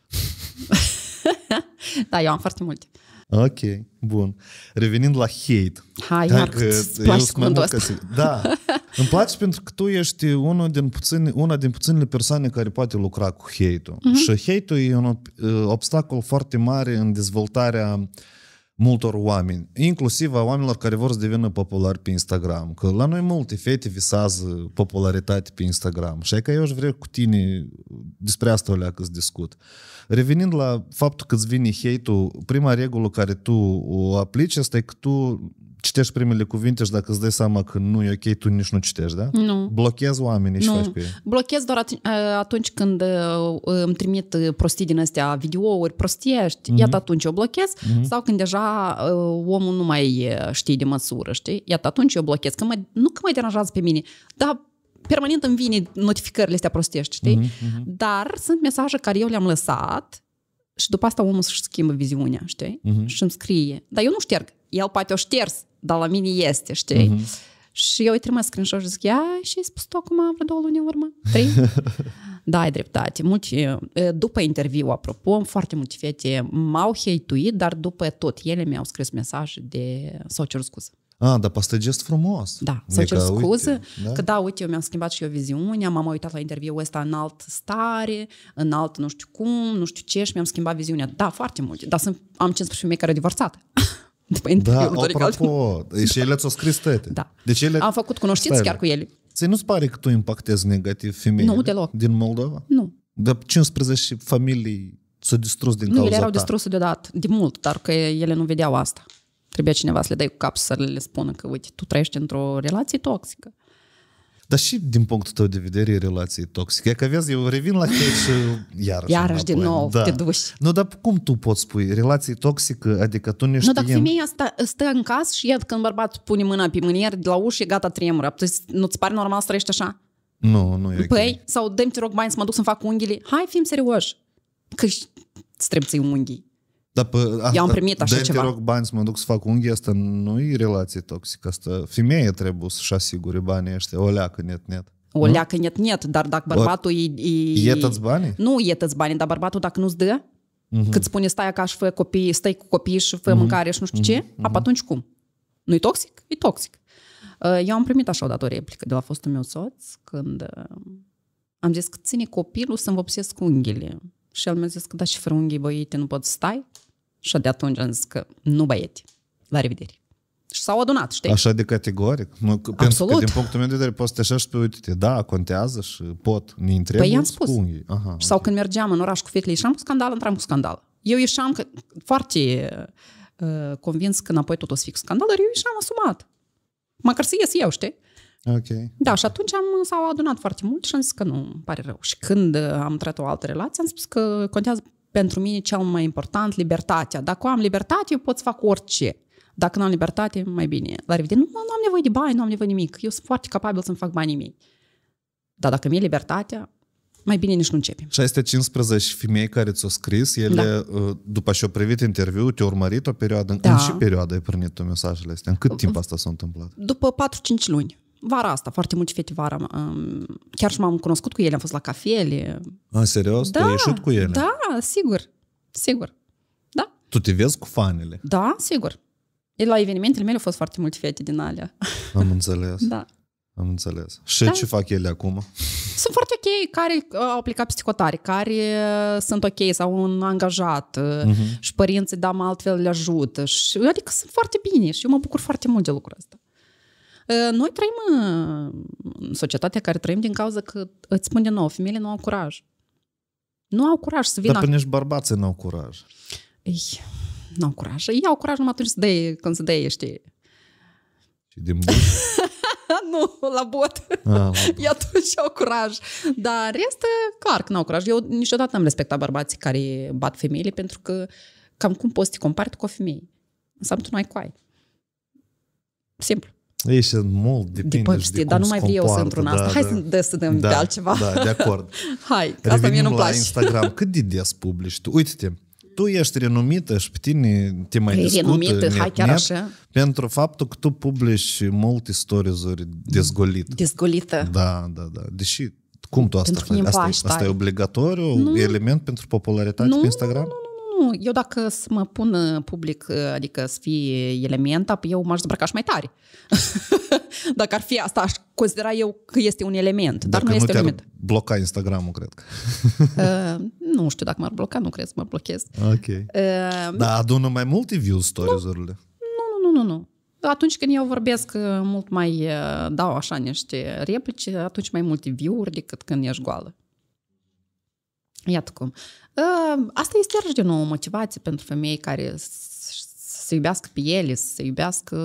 Da, eu am foarte multe. Ok, bun. Revenind la hate. Hai, Hai Marc, îți place Să... Da, îmi place pentru că tu ești una din, puține, una din puținele persoane care poate lucra cu hate-ul. Mm-hmm. Și hate-ul e un obstacol foarte mare în dezvoltarea multor oameni, inclusiv a oamenilor care vor să devină populari pe Instagram. Că la noi multe fete visează popularitate pe Instagram. Și că eu aș vrea cu tine despre asta o leacă să discut. Uh, Revenind la faptul că îți vine hate prima regulă care tu o aplici este că tu citești primele cuvinte și dacă îți dai seama că nu e ok, tu nici nu citești, da? Nu. Blochezi oamenii și nu. faci cu ei. Blochezi doar at- atunci când uh, îmi trimit uh, prostii din astea, videouri prostiești, mm-hmm. iată atunci eu blochez, mm-hmm. sau când deja uh, omul nu mai știe de măsură, știi? Iată atunci eu blochez, că mă, nu că mă deranjează pe mine, dar permanent îmi vine notificările astea prostești, știi? Uh-huh, uh-huh. Dar sunt mesaje care eu le-am lăsat și după asta omul își schimbă viziunea, știi? Uh-huh. Și îmi scrie. Dar eu nu șterg. El poate o șters, dar la mine este, știi? Uh-huh. Și eu îi trimis screenshot și zic, ia, și ai spus tu acum vreo două luni în urmă? Trei? da, ai dreptate. Mulți, după interviu, apropo, foarte multe fete m-au heituit, dar după tot ele mi-au scris mesaje de s-au scuze. A, dar pasta gest frumos. Da, să cer scuze uite, da? că da, uite, eu mi-am schimbat și eu viziunea, m-am uitat la interviul ăsta în alt stare, în alt nu știu cum, nu știu ce și mi-am schimbat viziunea. Da, foarte mult. dar sunt, am 15 femei care au divorțat. După da, apropo, da. și ele ți-au scris tete. Da. Deci ele... Am făcut cunoștințe chiar cu ele. Ți nu-ți pare că tu impactezi negativ femeile nu, deloc. din Moldova? Nu. De 15 familii s-au distrus din nu, cauza Nu, ele erau distruse deodată, de mult, dar că ele nu vedeau asta. Trebuia cineva să le dai cu cap să le spună că, uite, tu trăiești într-o relație toxică. Dar și din punctul tău de vedere e relație toxică. E că vezi, eu revin la tine și iarăși Iarăși din nou da. te duci. Nu, dar cum tu poți spui relație toxică, adică tu ne știi... Nu, dar femeia stă, stă în casă și iată când bărbatul pune mâna pe mânier de la ușă e gata tremură. Păi nu-ți pare normal să trăiești așa? Nu, nu e Păi, okay. sau dă-mi te rog bani să mă duc să-mi fac unghiile. Hai, fim serioși. Că îți trebuie să-i unghii. Dar pe, a, Eu am primit așa ceva. te rog bani să mă duc să fac unghii, asta nu e relație toxică. Asta, femeie trebuie să-și asigure banii ăștia, o leacă net-net. O leacă net-net, dar dacă bărbatul o, e... Ietă-ți banii? Nu ietă-ți banii, dar bărbatul dacă nu-ți dă, uh-huh. cât spune stai acasă, fă copii, stai cu copii și fă uh-huh. mâncare și nu știu uh-huh. ce, uh-huh. Mhm. apă atunci cum? Nu-i toxic? E toxic. Uh, eu am primit așa odată o replică de la fostul meu soț, când uh, am zis că ține copilul să-mi vopsesc unghiile. Și el mi-a zis că da și fără unghii te nu poți stai. Și de atunci am zis că nu băieți, la revedere. Și s-au adunat, știi? Așa de categoric? Nu, Absolut. Pentru că, din punctul meu de vedere, poți să te așa și uite, da, contează și pot, ne întreb. Păi i-am spus. Aha, și okay. Sau când mergeam în oraș cu fetele, ieșeam cu scandal, intram cu scandal. Eu ieșeam că, foarte uh, convins că înapoi tot o să fie cu scandal, dar eu ieșeam asumat. Măcar să ies eu, știi? Ok. Da, și atunci am, s-au adunat foarte mult și am zis că nu, îmi pare rău. Și când uh, am intrat o altă relație, am spus că contează pentru mine cel mai important, libertatea. Dacă am libertate, eu pot să fac orice. Dacă nu am libertate, mai bine. La revedere, nu, nu am nevoie de bani, nu am nevoie de nimic. Eu sunt foarte capabil să-mi fac banii mei. Dar dacă mi-e libertatea, mai bine nici nu începem. Și astea 15 femei care ți-au scris, ele, da. Uh, după ce au privit interviu, te-au urmărit o perioadă? Da. În ce perioadă ai primit tu mesajele astea? În cât uh, timp uh, asta s-a întâmplat? După 4-5 luni vara asta, foarte mulți fete vara. chiar și m-am cunoscut cu ele, am fost la cafele. A, serios? Da, ai ieșit cu ele? Da, sigur, sigur. Da. Tu te vezi cu fanele? Da, sigur. La evenimentele mele au fost foarte multe fete din alea. Am înțeles. da. Am înțeles. Și da. ce fac ele acum? Sunt foarte ok care uh, au aplicat psihotare, care uh, sunt ok sau un angajat uh-huh. și părinții, da, mă altfel le ajută. Și, adică sunt foarte bine și eu mă bucur foarte mult de lucrul ăsta. Ă, noi trăim ă, în societatea care trăim din cauza că, îți spun din nou, femeile nu au curaj. Nu au curaj să vină... Dar până nici bărbații nu au curaj. Ei, nu au curaj. Ei au curaj numai atunci să dai, când se dă știi... Și din nu, ah, la bot. Ei atunci au curaj. Dar este clar că nu au curaj. Eu niciodată am respectat bărbații care bat femeile pentru că cam cum poți să te compari cu o femeie? Înseamnă tu nu ai coai. Simplu. Ești și mult depinde de poveste, de dar nu mai vreau să intru în asta. Da, Hai da, să decidem da, de altceva. Da, de acord. Hai, asta mie nu-mi place. Instagram. Cât de des publici tu? Uite-te, tu ești renumită și pe tine te mai e păi, discută renumită, hai chiar net, așa. pentru faptul că tu publici multe stories-uri dezgolite. Dezgolită. Da, da, da. Deși, cum tu asta pentru faci? Asta, asta e obligatoriu, nu. element pentru popularitate nu, pe Instagram? Nu, nu, nu nu, eu dacă să mă pun uh, public, uh, adică să fie element, păi eu m-aș dezbrăca și mai tare. dacă ar fi asta, aș considera eu că este un element, dar dacă nu este nu element. bloca Instagram-ul, cred că. uh, nu știu dacă m-ar bloca, nu cred să mă blochez. Ok. Uh, dar adună mai multe views stories-urile. Nu, nu, nu, nu, nu. Atunci când eu vorbesc uh, mult mai dau așa niște replici, atunci mai multe view-uri decât când ești goală. Iată cum. Ă, asta este iarăși din nou o motivație pentru femei care să se iubească pe ele, să se iubească,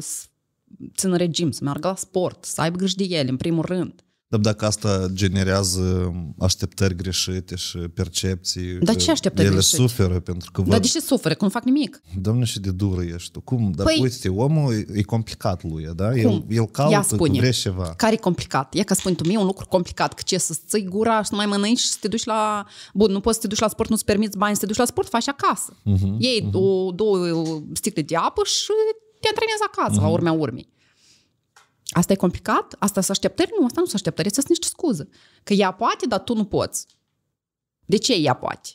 să țină regim, să meargă la sport, să aibă grijă de ele, în primul rând. Dar dacă asta generează așteptări greșite și percepții, Dar ce așteptări ele greșite? suferă pentru că... Dar văd... de ce suferă? Cum fac nimic. Doamne, și de dură ești tu. Cum? Dar păi... uite, omul e complicat lui, da? Cum? El, el caută, spune, tu vrei ceva. Care e complicat? E că spune tu mie un lucru complicat, că ce să-ți ții gura și nu mai mănânci și să te duci la... Bun, nu poți să te duci la sport, nu-ți permiți bani să te duci la sport, faci acasă. Uh-huh, mhm, Ei uh-huh. Mhm. două, două sticle de apă și te antrenezi acasă, uh-huh. la mhm. urmea urmei. Asta e complicat? Asta să așteptări? Nu, asta nu să așteptări, să niște scuze. Că ea poate, dar tu nu poți. De ce ea poate?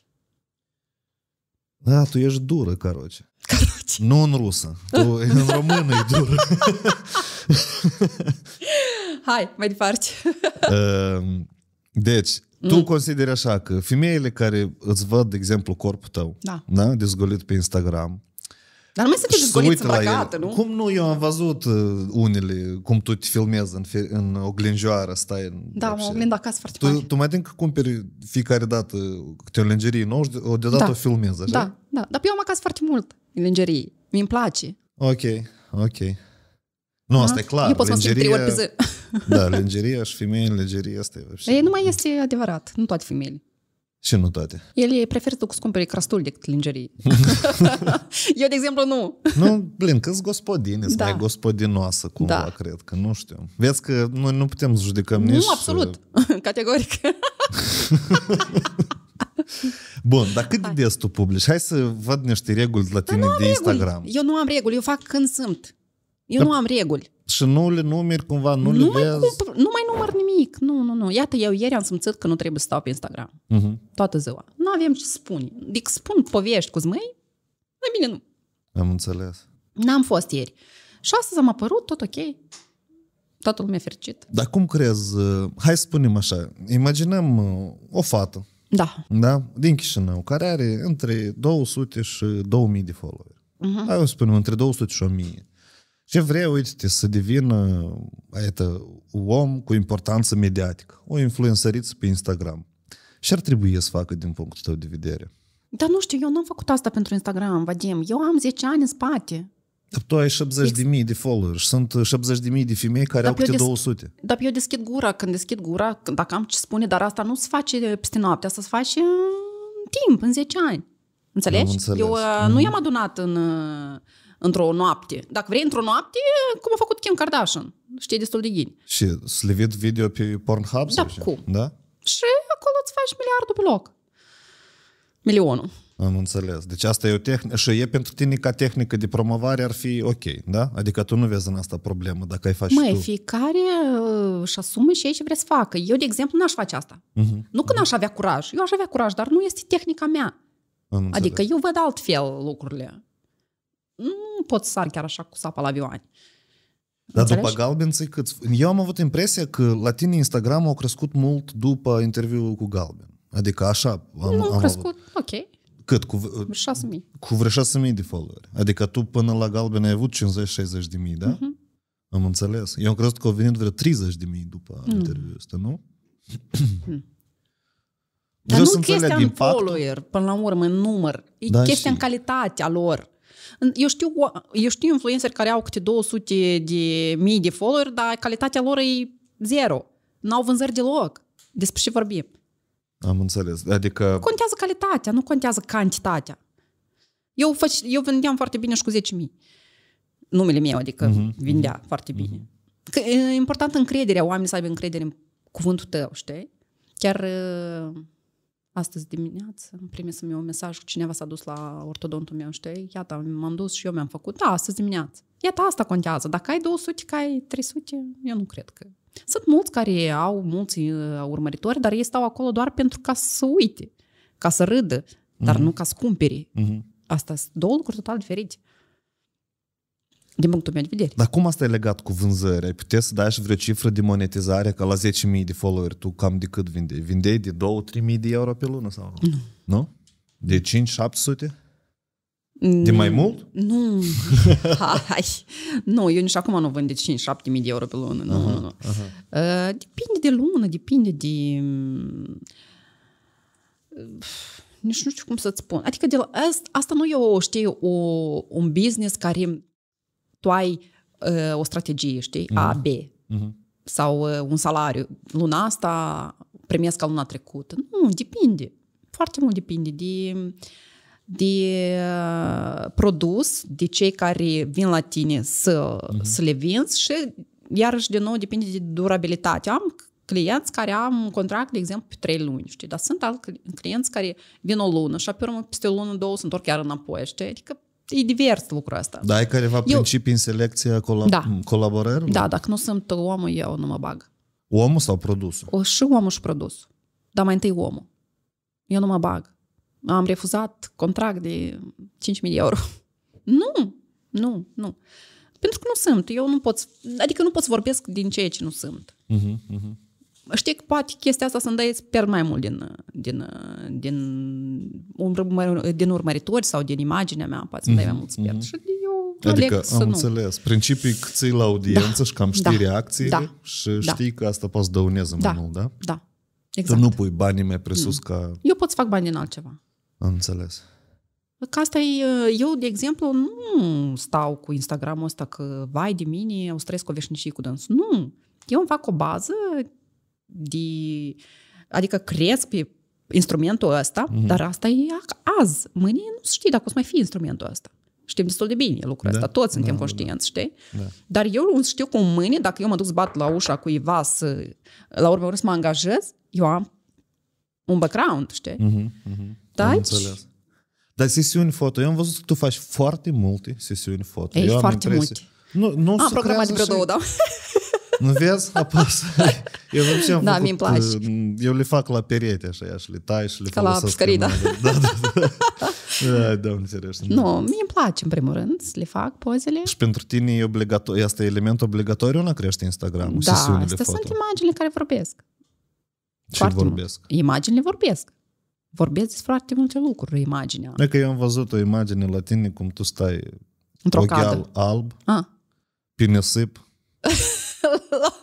Da, tu ești dură, caroce. Caroce. Nu în rusă. Tu în română e dură. Hai, mai departe. Ehm, deci, tu mm. consideri așa că femeile care îți văd, de exemplu, corpul tău, da. Da, dezgolit pe Instagram, dar nu mai sunteți zgoliți îmbrăcată, nu? Cum nu? Eu am văzut uh, unele, cum tu te filmezi în, în oglinjoară, stai în... Da, mă oglind acasă foarte tu, mare. Tu mai din că cumperi fiecare dată câte o lingerie nouă și deodată da. o filmezi, așa? Da, da. Dar eu am acasă foarte mult lingerie. mi îmi place. Ok, ok. Nu, asta e clar. Eu pot să mă trei ori pe zi. da, lingerie și femeie în lingerie, asta e. Ei, nu mai este adevărat. Nu toate femeile. Și nu toate. El preferit să cumpere crastul decât lingerii. Eu, de exemplu, nu. Nu, blin, că gospodine, da. mai gospodinoasă cumva, da. cred că, nu știu. Vezi că noi nu putem să judecăm nu, nici... Nu, absolut, uh, categoric. Bun, dar cât de des tu publici? Hai să văd niște reguli la tine de Instagram. Reguli. Eu nu am reguli, eu fac când sunt. Eu dar, nu am reguli și nu le numeri cumva, nu, nu le mai vezi? Cumpăr, nu mai număr nimic, nu, nu, nu. Iată, eu ieri am simțit că nu trebuie să stau pe Instagram. Uh-huh. Toată ziua. Nu avem ce spune. dic deci spun povești cu zmei? mai bine nu. Am înțeles. N-am fost ieri. Și astăzi am apărut, tot ok. Toată lumea fericit. Dar cum crezi? Uh, hai să spunem așa. Imaginăm uh, o fată. Da. Da? Din Chișinău, care are între 200 și 2000 de followeri. Uh-huh. Hai să spunem, între 200 și 1000. Ce vrei uite, să devină Aia un om cu importanță mediatică, o influențăriță pe Instagram. Ce ar trebui să facă din punctul tău de vedere? Dar nu știu, eu nu am făcut asta pentru Instagram, Vadim. Eu am 10 ani în spate. Dar tu ai 70 de mii de followers. Sunt 70 de mii de femei care dar au câte 200. Dar eu deschid gura. Când deschid gura, dacă am ce spune, dar asta nu se face peste noapte, asta se face în timp, în 10 ani. Înțelegi? Eu mm. nu mhm. i-am adunat în uh, într-o noapte. Dacă vrei într-o noapte, cum a făcut Kim Kardashian. Știe destul de gini. Și slivit video pe Pornhub? Da, sau cum? Da? Și acolo îți faci miliardul pe loc. Milionul. Am înțeles. Deci asta e o tehnică și e pentru tine ca tehnică de promovare ar fi ok, da? Adică tu nu vezi în asta problemă dacă ai face Măi, tu. fiecare uh, își asumă și ei ce vrea să facă. Eu, de exemplu, n-aș face asta. Uh-huh. Nu că n-aș avea curaj. Eu aș avea curaj, dar nu este tehnica mea. Am înțeles. adică eu văd altfel lucrurile nu mm, pot să sar chiar așa cu sapa la vioane. Dar Înțelegi? după Galbenții cât? Eu am avut impresia că la tine Instagram au crescut mult după interviul cu Galben. Adică așa am, nu am crescut, avut. ok. Cât? Cu, 6.000. Cu vreo 6.000 de followeri. Adică tu până la Galben ai avut 50-60 de mii, da? Mm-hmm. Am înțeles. Eu am crezut că au venit vreo 30 de mii după mm. interviul ăsta, nu? Mm. Dar nu chestia în follower, până la urmă, în număr. E da, chestia și... în calitatea lor. Eu știu, eu știu influenceri care au câte 200 de mii de follower, dar calitatea lor e zero. N-au vânzări deloc. Despre ce vorbim? Am înțeles. Adică... Contează calitatea, nu contează cantitatea. Eu, fac, eu vindeam foarte bine și cu 10.000. Numele meu, adică uh-huh, vindea uh-huh, foarte mhm. bine. Că, e important încrederea, oamenii să aibă încredere în cuvântul tău, știi? Chiar uh, astăzi dimineață am primit să-mi un mesaj cu cineva s-a dus la ortodontul meu, știi? Iată, m-am dus și eu mi-am făcut. Da, astăzi dimineață. Iată, asta contează. Dacă ai 200, că ai 300, eu nu cred că... Sunt mulți care au mulți uh, urmăritori, dar ei stau acolo doar pentru ca să uite, ca să râdă, dar mm-hmm. nu ca să cumpere. Mm-hmm. Asta sunt două lucruri total diferite. Din punctul meu de vedere. Dar cum asta e legat cu vânzări? Ai putea să dai și vreo cifră de monetizare ca la 10.000 de followeri tu cam de cât vindeai? Vindeai de 2-3.000 de euro pe lună sau nu? Nu. nu? De 5-700? De mm, mai mult? Nu. Hai. Nu, eu nici acum nu vând de 5-7 de euro pe lună. Nu, uh-huh, nu, nu. Uh-huh. Depinde de lună, depinde de... Nici nu știu cum să-ți spun. Adică de la... asta asta nu e o, știi, o, un business care tu ai uh, o strategie, știi, uh-huh. A, mhm. B, uh-huh. sau uh, un salariu. Luna asta primesc ca luna trecută. Nu, depinde. Foarte mult depinde de, de uh, produs, de cei care vin la tine să, uh-huh. să le vinzi și iarăși, de nou, depinde de durabilitate. Am clienți care am un contract, de exemplu, pe trei luni, știi? Dar sunt alți clienți care vin o lună și apoi peste o lună, două, se întorc iar înapoi, știi? Adică e divers lucrul ăsta. Da, ai careva eu... principii în selecția colab- da. colaborărilor? Da, dacă nu sunt omul, eu nu mă bag. Omul sau produsul? O, și omul și produsul. Dar mai întâi omul. Eu nu mă bag. Am refuzat contract de 5.000 de euro. Nu, nu, nu. Pentru că nu sunt. Eu nu pot, adică nu pot să vorbesc din ceea ce nu sunt. Uh-huh, uh-huh. Știi că poate chestia asta să-mi dai per mai mult din, din, din, din urmăritori sau din imaginea mea, poate să-mi dai mai mhm, mult sper. Mm-hmm. Și eu adică am să înțeles. Nu. Principii că da, ții la audiență da. și cam știi da. reacțiile da. și da. știi da. că asta poți dăunează da. mai mult, da? Da. Exact. Tu nu pui banii mai presus mm. ca... Eu pot să fac bani din altceva. Am înțeles. Că asta e, eu, de exemplu, nu stau cu Instagramul ăsta că, vai de mine, o stresc o veșnicie cu dâns. Nu. Eu îmi fac o bază de... Adică crezi pe instrumentul ăsta, mm-hmm. dar asta e azi. Mâine nu știi dacă o să mai fie instrumentul ăsta. Știm destul de bine lucrul da, ăsta, toți da, suntem da, da. conștienți, da, știi? Da. Dar eu nu știu cum mâine, dacă eu mă duc să bat la ușa cuiva să, la urmă să mă angajez, eu am un background, știi? Mm-hmm, mm-hmm. Da, aici... Dar sesiuni foto, eu am văzut că tu faci foarte multe sesiuni foto. Ei, eu foarte am impresie... multe. Nu, nu am programat vreo două, da? Nu vezi? Apas. Eu nu am da, făcut, mi place. Uh, eu le fac la perete așa, așa le tai și le Ca la pescărida. Da, da, da. Da, da, da, Nu, no, mie îmi place în primul rând să le fac pozele. Și pentru tine e obligatoriu, asta e element obligatoriu la crește Instagram-ul, da, astea sunt imaginile care vorbesc. Ce foarte vorbesc? Mult. Imaginile vorbesc. Vorbesc despre foarte multe lucruri, imaginea. că eu am văzut o imagine la tine cum tu stai Într-o cadă. alb, ah. pe nisip, like,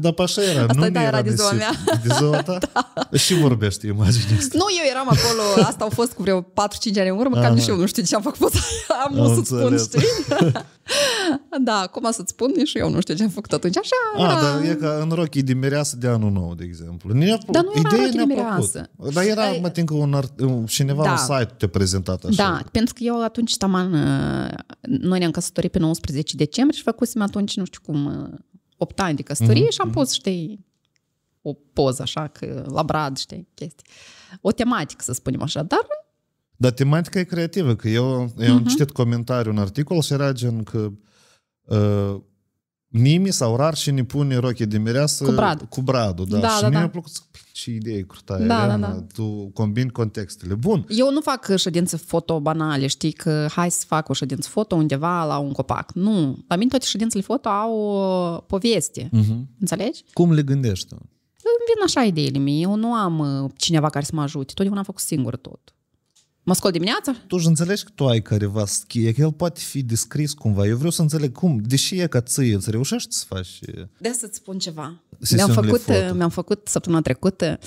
Da, pe așa era. Asta nu da, era de ziua mea. De ziua ta? da. Și vorbește imaginea asta. Nu, eu eram acolo, asta au fost cu vreo 4-5 ani în urmă, cam nici eu nu știu ce am făcut. Am nu să-ți spun, știi? da, acum să-ți spun, nici eu nu știu ce am făcut atunci. Așa A, era... dar e ca în rochii de mireasă de anul nou, de exemplu. Ne-a... Dar nu era în ne-a mireasă. Dar era, Ai... mă tin că un art... cineva da. un site te prezentat așa. Da, pentru că eu atunci, taman, uh, noi ne-am căsătorit pe 19 decembrie și făcusem atunci, nu știu cum, uh, 8 ani de căsătorie uh-huh, și am mhm. pus, știi, o poză așa, că la brad, știi, chestii. O tematică, să spunem așa, dar dar tematica e creativă, că eu, eu uh-huh. am mhm. citit comentariu un articol și era gen că uh, ă, Nimi sau rar și ne pune rochie de mireasă cu, brad. cu bradul. Da. da și da, da. mi-a plăcut, ce idee crutaie. Da, da, da. Tu combini contextele. Bun. Eu nu fac uh, ședințe foto banale, știi că hai să fac o ședință foto undeva la un copac. Nu. La mine toate ședințele foto au o uh, poveste. Uh-huh. Înțelegi? Cum le gândești tu? Îmi vin așa ideile mie. Eu nu am uh, cineva care să mă ajute. Totdeauna am făcut singur tot. Mă scol dimineața? Tu își înțelegi că tu ai careva schie, că el poate fi descris cumva. Eu vreau să înțeleg cum, deși e ca ție, îți reușești să faci... De să-ți spun ceva mi-am făcut, foto. Uh, mi-am făcut săptămâna trecută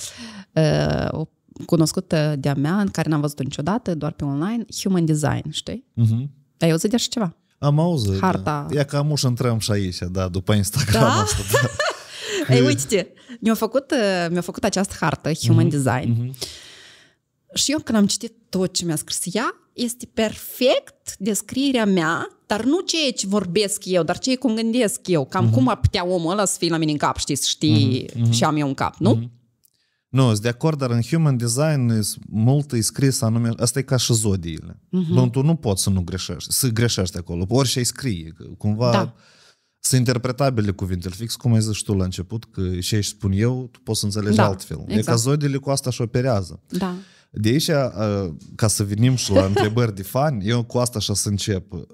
uh, o cunoscută de-a mea, în care n-am văzut niciodată, doar pe online, human design, știi? Uh-huh. Ai auzit de așa ceva? Am auzit. Da. Harta. Da. Ia cam ușă uși intrăm și aici, da, după Instagram. Da? Asta, da. că... Ei, uite mi-a făcut, uh, mi-a făcut această hartă, mhm, human uh-huh. design. Uh-huh. Și eu când am citit tot ce mi-a scris ea, este perfect descrierea mea dar nu ce vorbesc eu, dar ceea cum gândesc eu, cam mm-hmm. cum ar putea omul ăla să fie la mine în cap, știi, să știi mm-hmm. Mhm. și am eu în cap, nu? Mm-hmm. Nu, sunt de acord, dar în human design mult e scris anume, asta e ca și zodiile. Uh-huh. Tu nu poți să nu greșești, să greșești acolo, orice ai scrie, cumva da. sunt interpretabile cuvintele, fix cum ai zis tu la început, că și aici spun eu, tu poți să înțelegi da, altfel. Exact. E ca exact. zodiile cu asta și operează. Da. De aici, uh, ca să venim și la întrebări de fani, eu cu asta așa să încep. Uh,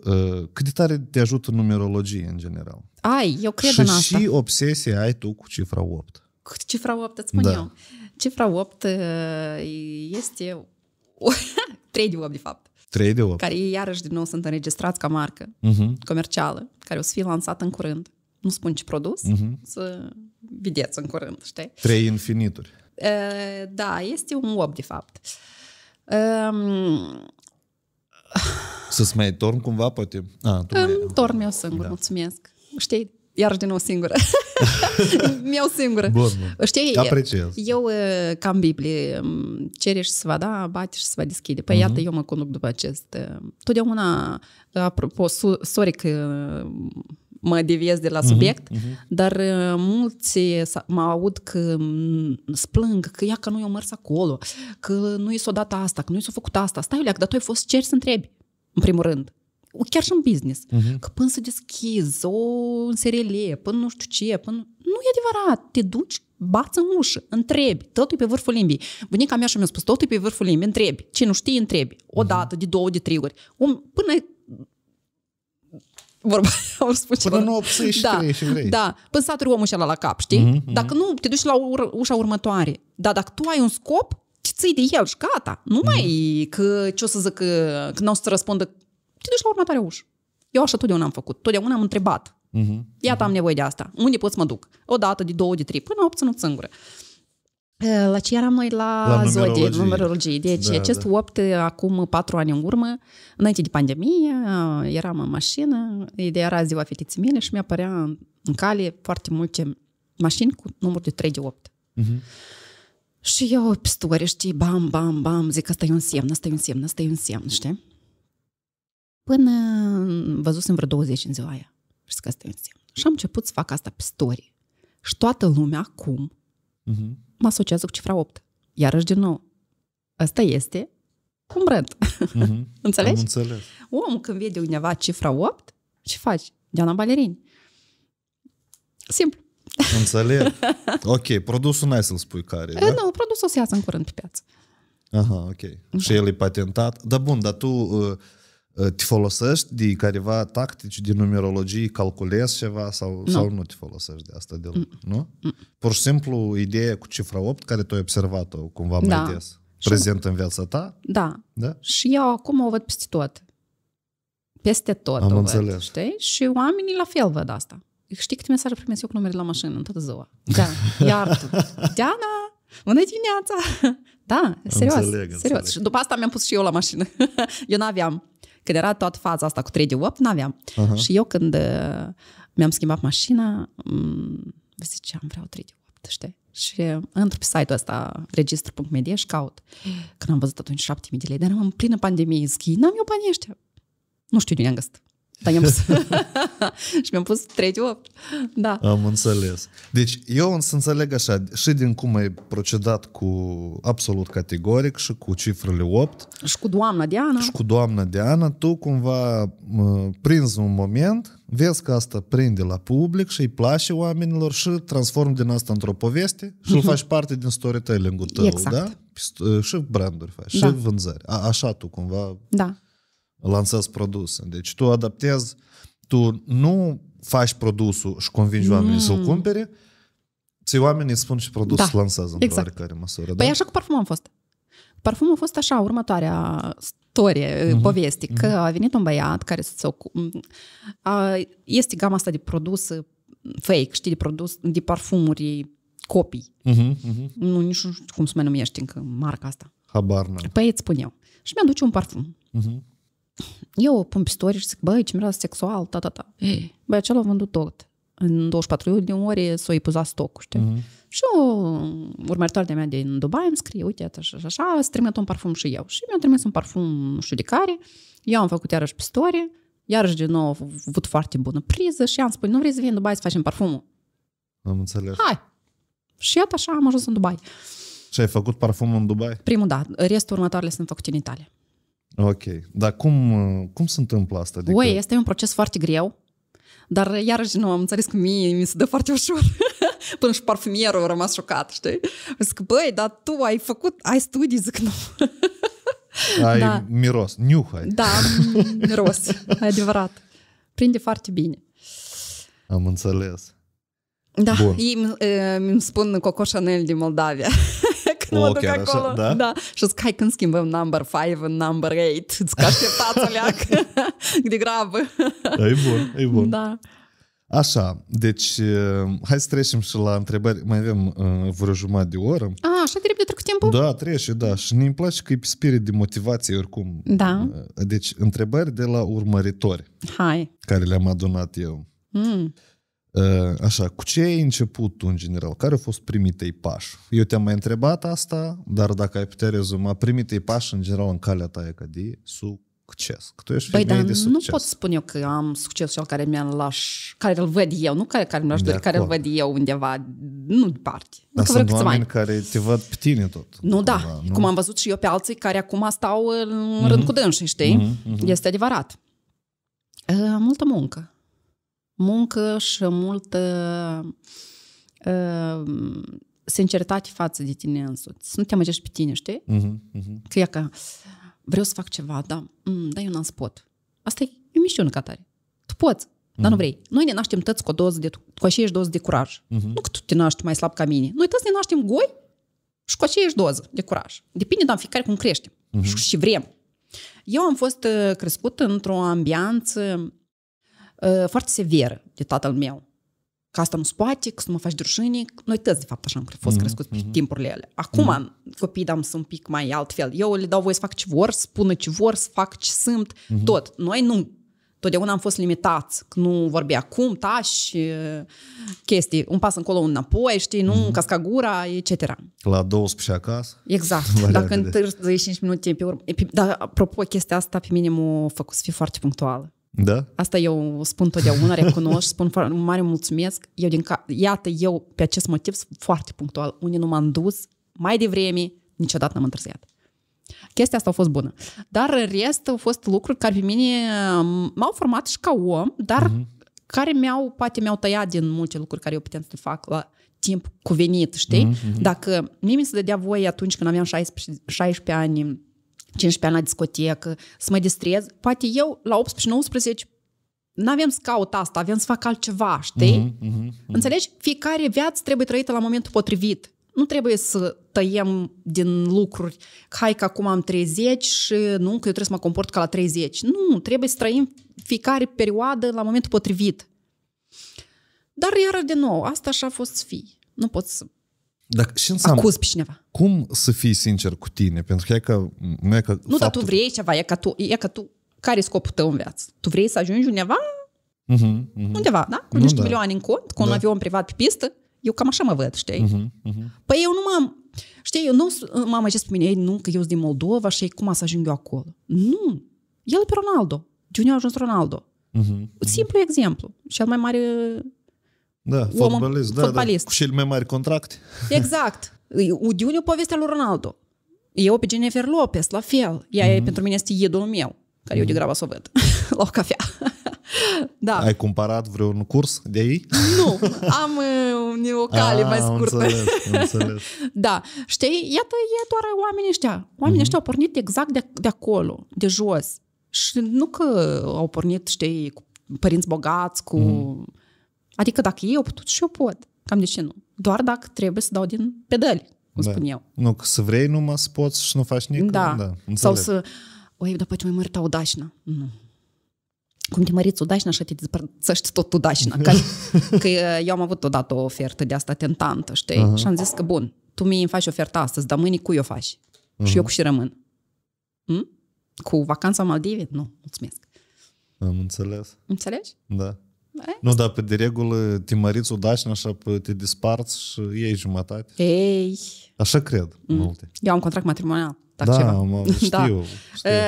cât de tare te ajută numerologie în general? Ai, eu cred și în asta. Și obsesie ai tu cu cifra 8. Cu cifra 8, îți spun da. eu. Cifra 8 uh, este 3 de 8, de fapt. 3 de 8. Care iarăși din nou sunt înregistrați ca marcă uh-huh. comercială, care o să fie lansată în curând. Nu spun ce produs, uh-huh. să vedeți în curând, știi? Trei infinituri. Da, este un 8 de fapt. Um... Să-ți mai torn cumva, poate? Ah, um, mai... torn eu singur, da. mulțumesc. Știi, iar din nou singură. Mi-au singură. Bun, Știi, Apreciez. eu cam Biblie, cere și să vă da, bate și să vă deschide. Păi uh-huh. iată, eu mă conduc după acest. Totdeauna, apropo, sori că mă deviez de la mhm, subiect, uh-huh, uh-huh. dar uh, mulți mă aud că splâng, că ia că nu i-au mers acolo, că nu i s-a dat asta, că nu i s-a făcut asta. Stai, Oleac, dar tu ai fost cer să întrebi, în primul rând. Chiar și în business. Uh-huh. Că până să deschizi o înserele, până nu știu ce, până... Nu e adevărat. Te duci, bați în ușă, întrebi, totul e pe vârful limbii. Bunica mea și mi-a spus, totul e pe vârful limbii, întrebi. Ce nu știi, întrebi. O dată, de două, de trei ori. Um, până vorba o spun Până nu obții și da, și vrei. Da, până să omul și la cap, știi? Mm-hmm. Dacă nu, te duci la ur- ușa următoare. Dar dacă tu ai un scop, te ții de el și gata. Nu mm-hmm. mai că, ce o să zic, că, că nu o să răspundă. Te duci la următoarea ușă. Eu așa totdeauna am făcut. Totdeauna am întrebat. Mm-hmm. Iată, mhm. am nevoie de asta. Unde pot să mă duc? O dată, de două, de trei, până obținut singură. Eh, la ce eram noi? La, la zodie, numerologie. Deci da, acest da. 8, eh, acum 4 ani în urmă, înainte de pandemie, eh, eram în mașină, ideea era ziua fetiții mele și mi-apărea în cale foarte multe mașini cu număr de 3 de 8. Uh-huh. Mhm. Și eu pe știi, bam, bam, bam, zic, asta e un semn, asta e un semn, asta e un semn, știi? Până văzusem vreo 20 în ziua aia. Și zic, asta e un semn. Și am început să fac asta pe story. Și toată lumea acum uh-huh. mă asociază cu cifra 8. Iarăși, din nou, ăsta este un brand. Uh-huh. Înțelegi? Am înțeles. Omul când vede undeva cifra 8, ce faci? Diana balerini. Simplu. Înțeleg. ok, produsul n-ai să-l spui care e, da? Nu, produsul o să iasă în curând pe piață. Aha, ok. Da. Și el e patentat. Dar bun, dar tu... Uh, Ă, te folosești de careva tactici de numerologie, calculezi ceva sau nu, sau nu te folosești de asta de mm. nu? Mm. Pur și simplu ideea cu cifra 8 care tu ai observat-o cumva da. des, prezent în viața ta. Da. da. Și eu acum o văd peste tot. Peste tot Am o înțeles. văd, știi? Și oamenii la fel văd asta. Știi câte mesaje primesc eu cu numere la mașină în toată ziua? Da, iar tu. Diana, Bună dimineața! Da, serios, înțeleg, serios. Înțeleg. Și după asta mi-am pus și eu la mașină. Eu n-aveam. Când era toată faza asta cu 3 de 8, n-aveam. Uh-huh. Și eu când uh, mi-am schimbat mașina, vă mm, ziceam, vreau 3 de 8, știi? Și într uh, pe site-ul ăsta, registru.media și caut. Când am văzut atunci 7.000 de lei, dar am plină pandemie, zic, n-am eu banii ăștia. Nu știu de unde am găsit. Dar i-am pus... și mi-am pus 3-8. Da. Am înțeles. Deci eu îmi înțeleg așa, și din cum ai procedat cu absolut categoric și cu cifrele 8. Și cu doamna Diana. Și cu doamna Diana, tu cumva prinzi un moment, vezi că asta prinde la public și îi place oamenilor și transform din asta într-o poveste și îl mhm. faci parte din storytelling-ul tău, exact. da? Și branduri faci, da. și vânzări. A, așa tu cumva... Da lansezi produse. Deci tu adaptezi, tu nu faci produsul și convingi mm. oamenii să-l mm. cumpere, ți oamenii spun și produsul da, lansează exact. într-o oarecare măsură. Păi da? așa cu parfumul am fost. Parfumul a fost așa, următoarea storie, uh-huh. poveste, că uh-huh. a venit un băiat care se ocup... este gama asta de produs uh, fake, știi, de produs, de parfumuri copii. Uh-huh, uh-huh. Nu, nici nu știu cum se mai numește încă marca asta. Habar n am Păi îți spun eu. Și mi duce un parfum. Uh-huh eu pun pe story și zic, băi, ce miros sexual, ta, ta, ta. Ei. Băi, acela a vândut tot. În 24 de ore s-a epuzat stocul, știi? Mm-hmm. Uh-huh. Și o urmăritoare de mea din Dubai îmi scrie, uite, așa, așa, îți trimit un parfum și eu. Și mi-a trimis un parfum, nu știu de care, eu am făcut iarăși pe story, iarăși din nou a avut foarte bună priză și am spus, nu vrei să vii în Dubai să facem parfumul? Am înțeles. Hai! Și iată așa am ajuns în Dubai. Și ai făcut parfum în Dubai? Primul da, restul următoarele sunt făcute în Italia. Ok. Dar cum, cum se întâmplă asta? Adică... Ui, este un proces foarte greu, dar iarăși nu am înțeles că mie mi se dă foarte ușor. Până și parfumerul a rămas șocat, știi? Zic, băi, dar tu ai făcut, ai studii, zic nu. Ai da. miros, niuhai. Da, miros, adevărat. Prinde foarte bine. Am înțeles. Da, Bun. ei îmi spun Coco Chanel din Moldavia nu mă duc acolo. Așa, da? da. Și zic, hai când schimbăm number 5 în number 8, îți că așteptați leac de grabă. Da, e bun, e bun. Da. Așa, deci hai să trecem și la întrebări. Mai avem uh, vreo jumătate de oră. A, așa de repede trecut timpul? Da, trece, da. Și ne-mi place că e spirit de motivație oricum. Da. Deci întrebări de la urmăritori. Hai. Care le-am adunat eu. Mm. Uh, așa, cu ce ai început tu în general? Care au fost primii tăi pași? Eu te-am mai întrebat asta, dar dacă ai putea rezuma, primii tăi pași în general în calea ta e ca de succes. Că tu ești Băi, dar de succes. nu pot spune eu că am succes cel care mi-l laș, care îl văd eu, nu care, care mi-l dori, care îl văd eu undeva, nu departe. Dar sunt oameni mai. care te văd pe tine tot. Nu, da. cumva, da, nu? cum am văzut și eu pe alții care acum stau în mm-hmm. rând mhm. cu dânsii, știi? mm-hmm. Este adevărat. Uh, multă muncă muncă și multă uh, sinceritate față de tine însuți. Să nu te amăgești pe tine, știi? Uh-huh, uh-huh. Că e că vreau să fac ceva, da, mm, dar eu n-am spot. Asta e, e miștiune ca tare. Tu poți, uh-huh. dar nu mhm. vrei. Noi ne naștem toți cu o doză de, cu aceeași doză de curaj. Uh-huh. Nu că tu te naști mai slab ca mine. Noi toți ne naștem goi și cu aceeași doză de curaj. Depinde, dar fiecare cum crește uh-huh. și, și vrem. Eu am fost uh, crescută într-o ambianță Ă, foarte severă de tatăl meu. Că asta nu spate, că să mă faci drușini. Noi toți, de fapt, așa am fost mm-hmm. Mhm. pe timpurile ele. Acum mm-hmm. copiii dăm da, sunt un pic mai altfel. Eu le dau voie să fac ce vor, să spună ce vor, să fac ce sunt, mm-hmm. tot. Noi nu totdeauna am fost limitați, că nu vorbea acum, tași, ă, chestii, un pas încolo, un înapoi, știi, nu, mm-hmm. casca gura, etc. La 12 acasă? Exact, dacă întârzi 5 minute pe urmă. Dar, apropo, chestia asta pe mine m-a făcut să fiu foarte punctuală. Da? Asta eu spun totdeauna, recunosc, spun foarte mare mulțumesc. Eu din ca... Iată, eu pe acest motiv sunt foarte punctual. Unii nu m-am dus, mai devreme, niciodată n-am întârziat. Chestia asta a fost bună. Dar în rest au fost lucruri care pe mine m-au format și ca om, dar mm-hmm. care mi-au, poate mi-au tăiat din multe lucruri care eu puteam să le fac la timp cuvenit, știi? Mm-hmm. Dacă mie mi se dădea voie atunci când aveam 16, 16 ani 15 ani la discotecă, să mă distrez. Poate eu, la 18-19, nu avem să caut asta, avem să fac altceva, știi? Uh-huh, uh-huh, uh-huh. Înțelegi? Fiecare viață trebuie trăită la momentul potrivit. Nu trebuie să tăiem din lucruri, hai că acum am 30 și nu, că eu trebuie să mă comport ca la 30. Nu, trebuie să trăim fiecare perioadă la momentul potrivit. Dar iară de nou, asta așa a fost să fii. Nu poți să dar și înseamnă, Acuz pe cineva. Cum să fii sincer cu tine? Pentru că e că... Nu, e că nu dar tu vrei ceva, e că tu, e că tu care e scopul tău în viață? Tu vrei să ajungi undeva? Uh-huh, uh-huh. Undeva, da? Cu niște da. milioane în cont, cu da. un avion privat pe pistă? Eu cam așa mă văd, știi? Uh-huh, uh-huh. Păi eu nu m-am... Știi, eu nu m-am acest pe mine, ei, nu, că eu sunt din Moldova și cum să ajung eu acolo. Nu! El pe Ronaldo. De unde a ajuns Ronaldo? Uh-huh, uh-huh. Simplu exemplu. Cel mai mare da, da, da, fotbalist, da, fotbalist. Da, cu cel mai mari contract. Exact. Udiuniu povestea lui Ronaldo. Eu pe Jennifer Lopez, la fel. Ea mm-hmm. pentru mine este idolul meu, care mm-hmm. eu degrabă mhm. să o văd la o cafea. da. Ai cumpărat vreun curs de ei? Nu, am uh, o cale A, ah, mai scurtă. Înțeles, înțeles. da, știi, iată, e doar oamenii ăștia. Oamenii mm-hmm. ăștia au pornit exact de, de acolo, de jos. Și nu că au pornit, știi, cu părinți bogați, cu... Mm-hmm Adică dacă ei au putut și eu pot. Cam de ce nu? Doar dacă trebuie să dau din pedali, cum da. spun eu. Nu, că să vrei numai să poți și nu faci nimic. Da. da Sau să... Oi, dar poate mai mărta o dașnă. Nu. Cum te măriți o dașnă, așa te despărțești tot tu dașnă. Că, că uh, eu am avut odată o ofertă de asta tentantă, știi? Uh-huh. Și am zis că, bun, tu mi-i faci oferta astăzi, dar mâine cui o faci? Uh-huh. Și eu cu și rămân. Hm? Cu vacanța Maldive? Nu, mulțumesc. Am înțeles. Înțelegi? Da. Da? Nu, dar pe de regulă te o dașni așa te disparți și iei jumătate. Ei! Așa cred mm. multe. Eu am contract matrimonial. da, ceva. Mă, știu. da. știu. E,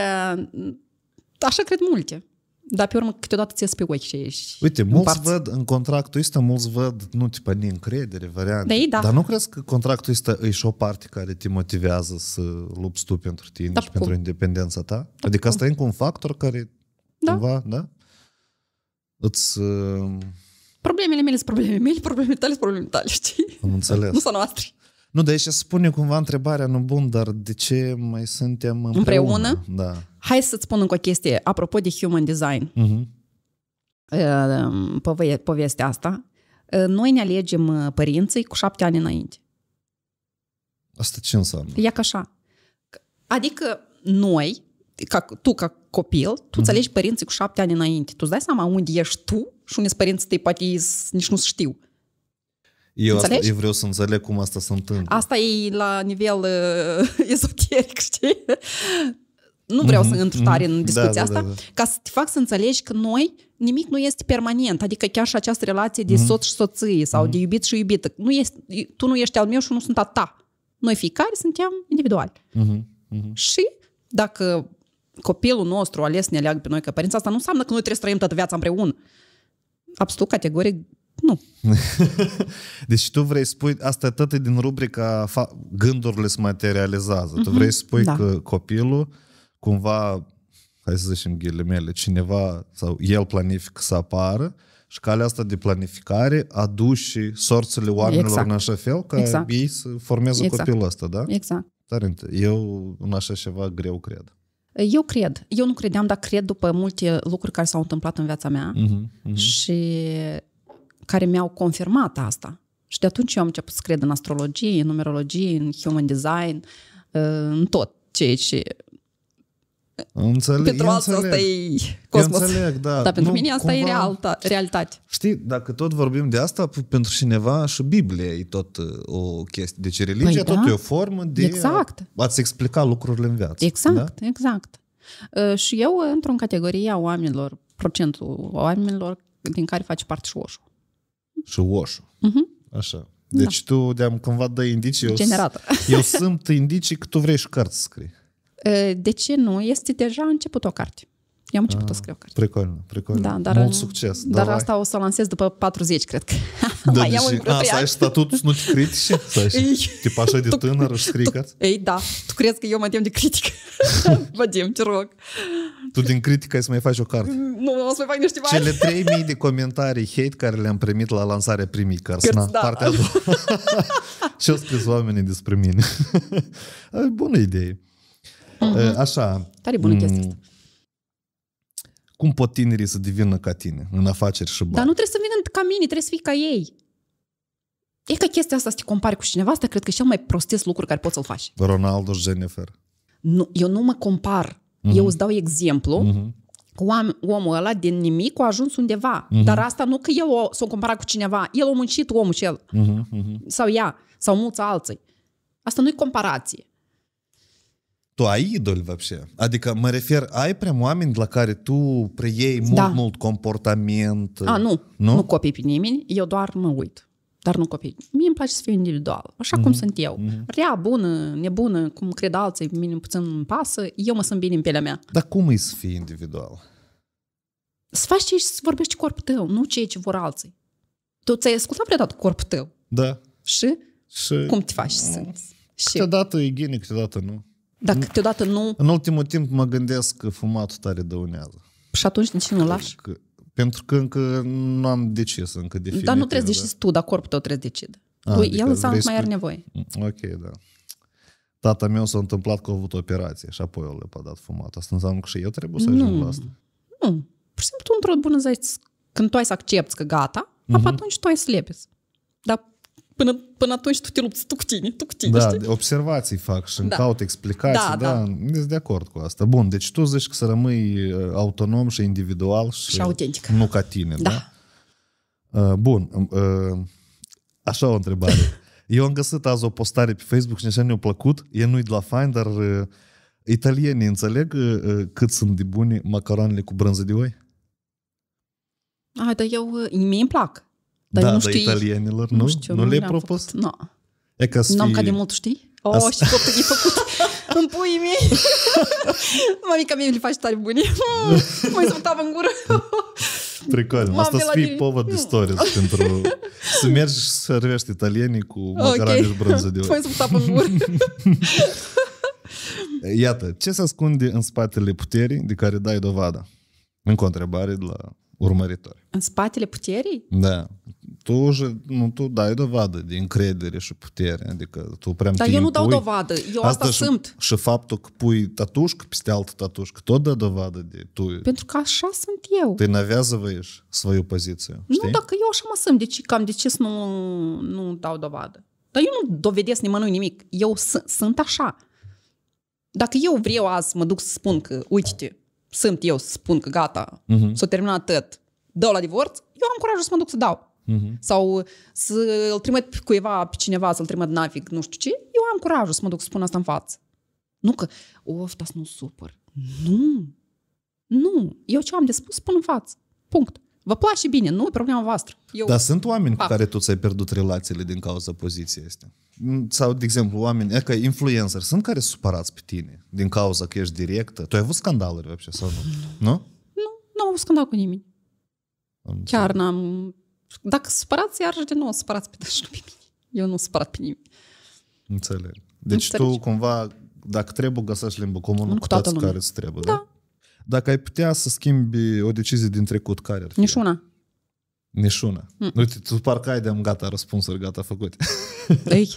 așa cred multe. Dar pe urmă câteodată ți pe ochi și ești Uite, mulți văd în contractul ăsta, mulți văd, nu, tipa, neîncredere, variante. Da, da. Dar nu crezi că contractul ăsta e și o parte care te motivează să lupți tu pentru tine da, și cum? pentru independența ta? Da, adică cum? asta e încă un factor care da. cumva, da? îți... Uh, problemele mele sunt probleme mele, problemele tale sunt probleme tale, știi? Am înțeles. nu sunt noastre. Nu, dar aici spune cumva întrebarea, nu bun, dar de ce mai suntem împreună? împreună? Da. Hai să-ți spun încă o chestie, apropo de human design. Uh-huh. Mhm. Pove- povestea asta. Uh, noi ne alegem uh, părinții cu șapte ani înainte. Asta ce înseamnă? E ca așa. Adică noi ca, tu ca copil, tu mm-hmm. alegi părinții cu șapte ani înainte. Tu îți dai seama unde ești tu și unde părinții tăi poate nici nu știu. Eu, asta, eu vreau să înțeleg cum asta se întâmplă. Asta e la nivel uh, ezoteric, știi? Nu vreau mm-hmm. să mhm. intru tare mm-hmm. în mhm. da, discuția da, da, asta, da, da. ca să te fac să înțelegi că noi, nimic nu este permanent, adică chiar și această relație de mm-hmm. soț și soție sau mm-hmm. de iubit și iubită. Nu este, tu nu ești al meu și nu sunt a ta. Noi fiecare suntem individuali. Mm-hmm. Mm-hmm. Și dacă copilul nostru ales să ne aleagă pe noi ca părinți, asta nu înseamnă că noi trebuie să trăim toată viața împreună. Absolut categoric nu. deci tu vrei să spui, asta tot e din rubrica fa- gândurile se materializează. Mm-hmm. Tu vrei să spui da. că copilul cumva, hai să zicem ghilimele, cineva sau el planifică să apară și calea asta de planificare aduce sorțele oamenilor exact. în așa fel ca exact. ei să formeze exact. copilul ăsta, da? Exact. Tare, eu în așa ceva greu cred. Eu cred. Eu nu credeam, dar cred după multe lucruri care s-au întâmplat în viața mea uh-huh, uh-huh. și care mi-au confirmat asta. Și de atunci eu am început să cred în astrologie, în numerologie, în human design, în tot e ce Înțeleg, pentru alții asta e cosmos. Înțeleg, da. Dar pentru nu, mine asta cumva, e realta, realitate. Știi, dacă tot vorbim de asta, pentru cineva și Biblia e tot uh, o chestie. Deci religia păi tot da? e o formă de exact. a-ți explica lucrurile în viață. Exact, da? exact. Uh, și eu, uh, într-o categorie a oamenilor, procentul oamenilor din care face parte și oșul. Și oșul. Uh-huh. Așa. Da. Deci da. tu de-am cumva dă indicii. Generator. Eu, eu sunt indicii că tu vrei și cărți să scrii. De ce nu? Este deja început o carte. Eu am început ah, să scriu o carte. Прикольно, прикольно. Da, dar, Mult succes. Dar Давай. asta o să o lansez după 40, cred că. Da, mai iau deci, A, să ai statutul nu te critici? Să tip așa de tânăr și scrii cărți? Ei, da. Tu crezi că eu mă tem de critică? tem, te rog. Tu din critică ai să mai faci o carte. Nu, o să mai fac niște bani. Cele 3000 de comentarii hate care le-am primit la lansarea primii cărți. Cărți, da. Partea a doua. Ce au scris oamenii despre mine? Bună idee. Uh-huh. Așa. Tare bună chestia mm. asta. Cum pot tinerii să devină ca tine în afaceri și bani? Dar nu trebuie să vină ca mine, trebuie să fii ca ei. E că chestia asta să te compari cu cineva, asta cred că e cel mai prostesc lucru care poți să-l faci. Ronaldo și Jennifer. Nu, eu nu mă compar. Uh-huh. Eu îți dau exemplu uh-huh Oam- omul ăla din nimic a ajuns undeva. Uh-huh. Dar asta nu că el o, s-o compara cu cineva. El a muncit omul cel. Uh-huh, uh-huh. Sau ea. Sau mulți alții. Asta nu e comparație tu ai idoli вообще? Adică mă refer, ai prea oameni la care tu preiei mult, da. mult comportament? A, nu. Nu, nu copii pe nimeni, eu doar mă uit. Dar nu copii. Mie îmi place să fiu individual, așa mm-hmm. cum mhm. sunt eu. Mm-hmm. Rea, bună, nebună, cum cred alții, minim puțin îmi pasă, eu mă sunt bine în pielea mea. Dar cum e să fii individual? Să faci ce să vorbești corpul tău, nu ceea ce vor alții. Tu ți-ai ascultat vreodată corpul tău? Da. Și? Și... Cum te faci să simți? Câteodată e gine, câteodată nu. Dacă câteodată nu... În ultimul timp mă gândesc că fumatul tare dăunează. Și atunci de ce nu lași? Că, pentru că încă nu am decis încă definitiv. Dar nu da. trebuie să decizi tu, dar corpul tău trebuie ah, păi, adică să decide. A, tu, adică el înseamnă că mai are nevoie. Mm, ok, da. Tata meu s-a întâmplat că a avut operație și apoi le-a dat fumat. Asta înseamnă că și eu trebuie să ajung la asta. Nu. Pur și simplu, într-o bună zi, când tu ai să accepti că gata, uh-huh. atunci tu ai să lepezi. Dar Până, până atunci tu te lupți, tu cu tine, tu cu tine, Da, știi? observații fac și da. caut explicații, da, da, da. de acord cu asta. Bun, deci tu zici că să rămâi uh, autonom și individual și, și autentic. nu ca tine, da? da? Uh, bun, um, uh, așa o întrebare. Eu am găsit azi o postare pe Facebook și așa mi-a plăcut. E nu-i de la fain, dar italienii înțeleg cât sunt de buni macaroanele cu brânză de oi? A, dar eu, mie îmi plac. Dar da, nu știi. Da, italienilor, nu? Nu, știu, nu, nu le-ai propus? Nu. No. E ca să N-am fii... ca de mult, știi? O, oh, și copii e făcut în puii mei. Mamica mea le face tare buni. Mă zbutava în gură. Прикольно. Asta să fii povă de stories pentru... Să mergi și să servești italienii cu macarani okay. și brânză de oi. Mă zbutava în gură. Iată, ce se ascunde în spatele puterii de care dai dovada? Încă o întrebare de la urmăritori. În spatele puterii? Da tu, nu, tu dai dovadă de încredere și putere, adică tu prea Dar eu nu dau dovadă, eu asta, asta sunt. Și, și faptul că pui tatușcă peste altă tatușcă, tot dă dovadă de tu. Pentru că așa sunt eu. vă навязываешь свою poziție. Nu, știi? dacă eu așa mă sunt, ce, deci cam de ce să nu, nu dau dovadă? Dar eu nu dovedesc nimănui nimic, eu sunt așa. Dacă eu vreau azi, mă duc să spun că, uite-te, sunt eu să spun că gata, uh-huh. s-a terminat tot, dau la divorț, eu am curajul să mă duc să dau. Uh-huh. Sau să îl trimit pe cuiva, pe cineva, să-l trimit navig, nu știu ce, eu am curajul să mă duc să spun asta în față. Nu că, of, dar nu supăr. Nu. Nu. Eu ce am de spus, spun în față. Punct. Vă place bine, nu e problema voastră. Eu... Dar sunt oameni Fapt. cu care tu ți-ai pierdut relațiile din cauza poziției astea. Mm, sau, de exemplu, oameni, e că influencer, sunt care sunt supărați pe tine din cauza că ești directă. Tu ai avut scandaluri, вообще, sau nu? Nu? Nu, nu am avut scandal cu nimeni. Am Chiar n-am dacă supărați, iar de nou supărați pe deci nu pe mine. Eu nu supărat pe nimeni. Înțeleg. Deci Înțelegi. tu cumva, dacă trebuie, găsești limba comună cu, cu toată lumea. care îți trebuie, da? da? Dacă ai putea să schimbi o decizie din trecut, care ar fi? Nișuna. Nișuna. Mm. Uite, tu parcă ai de gata răspunsuri, gata făcute. Ei,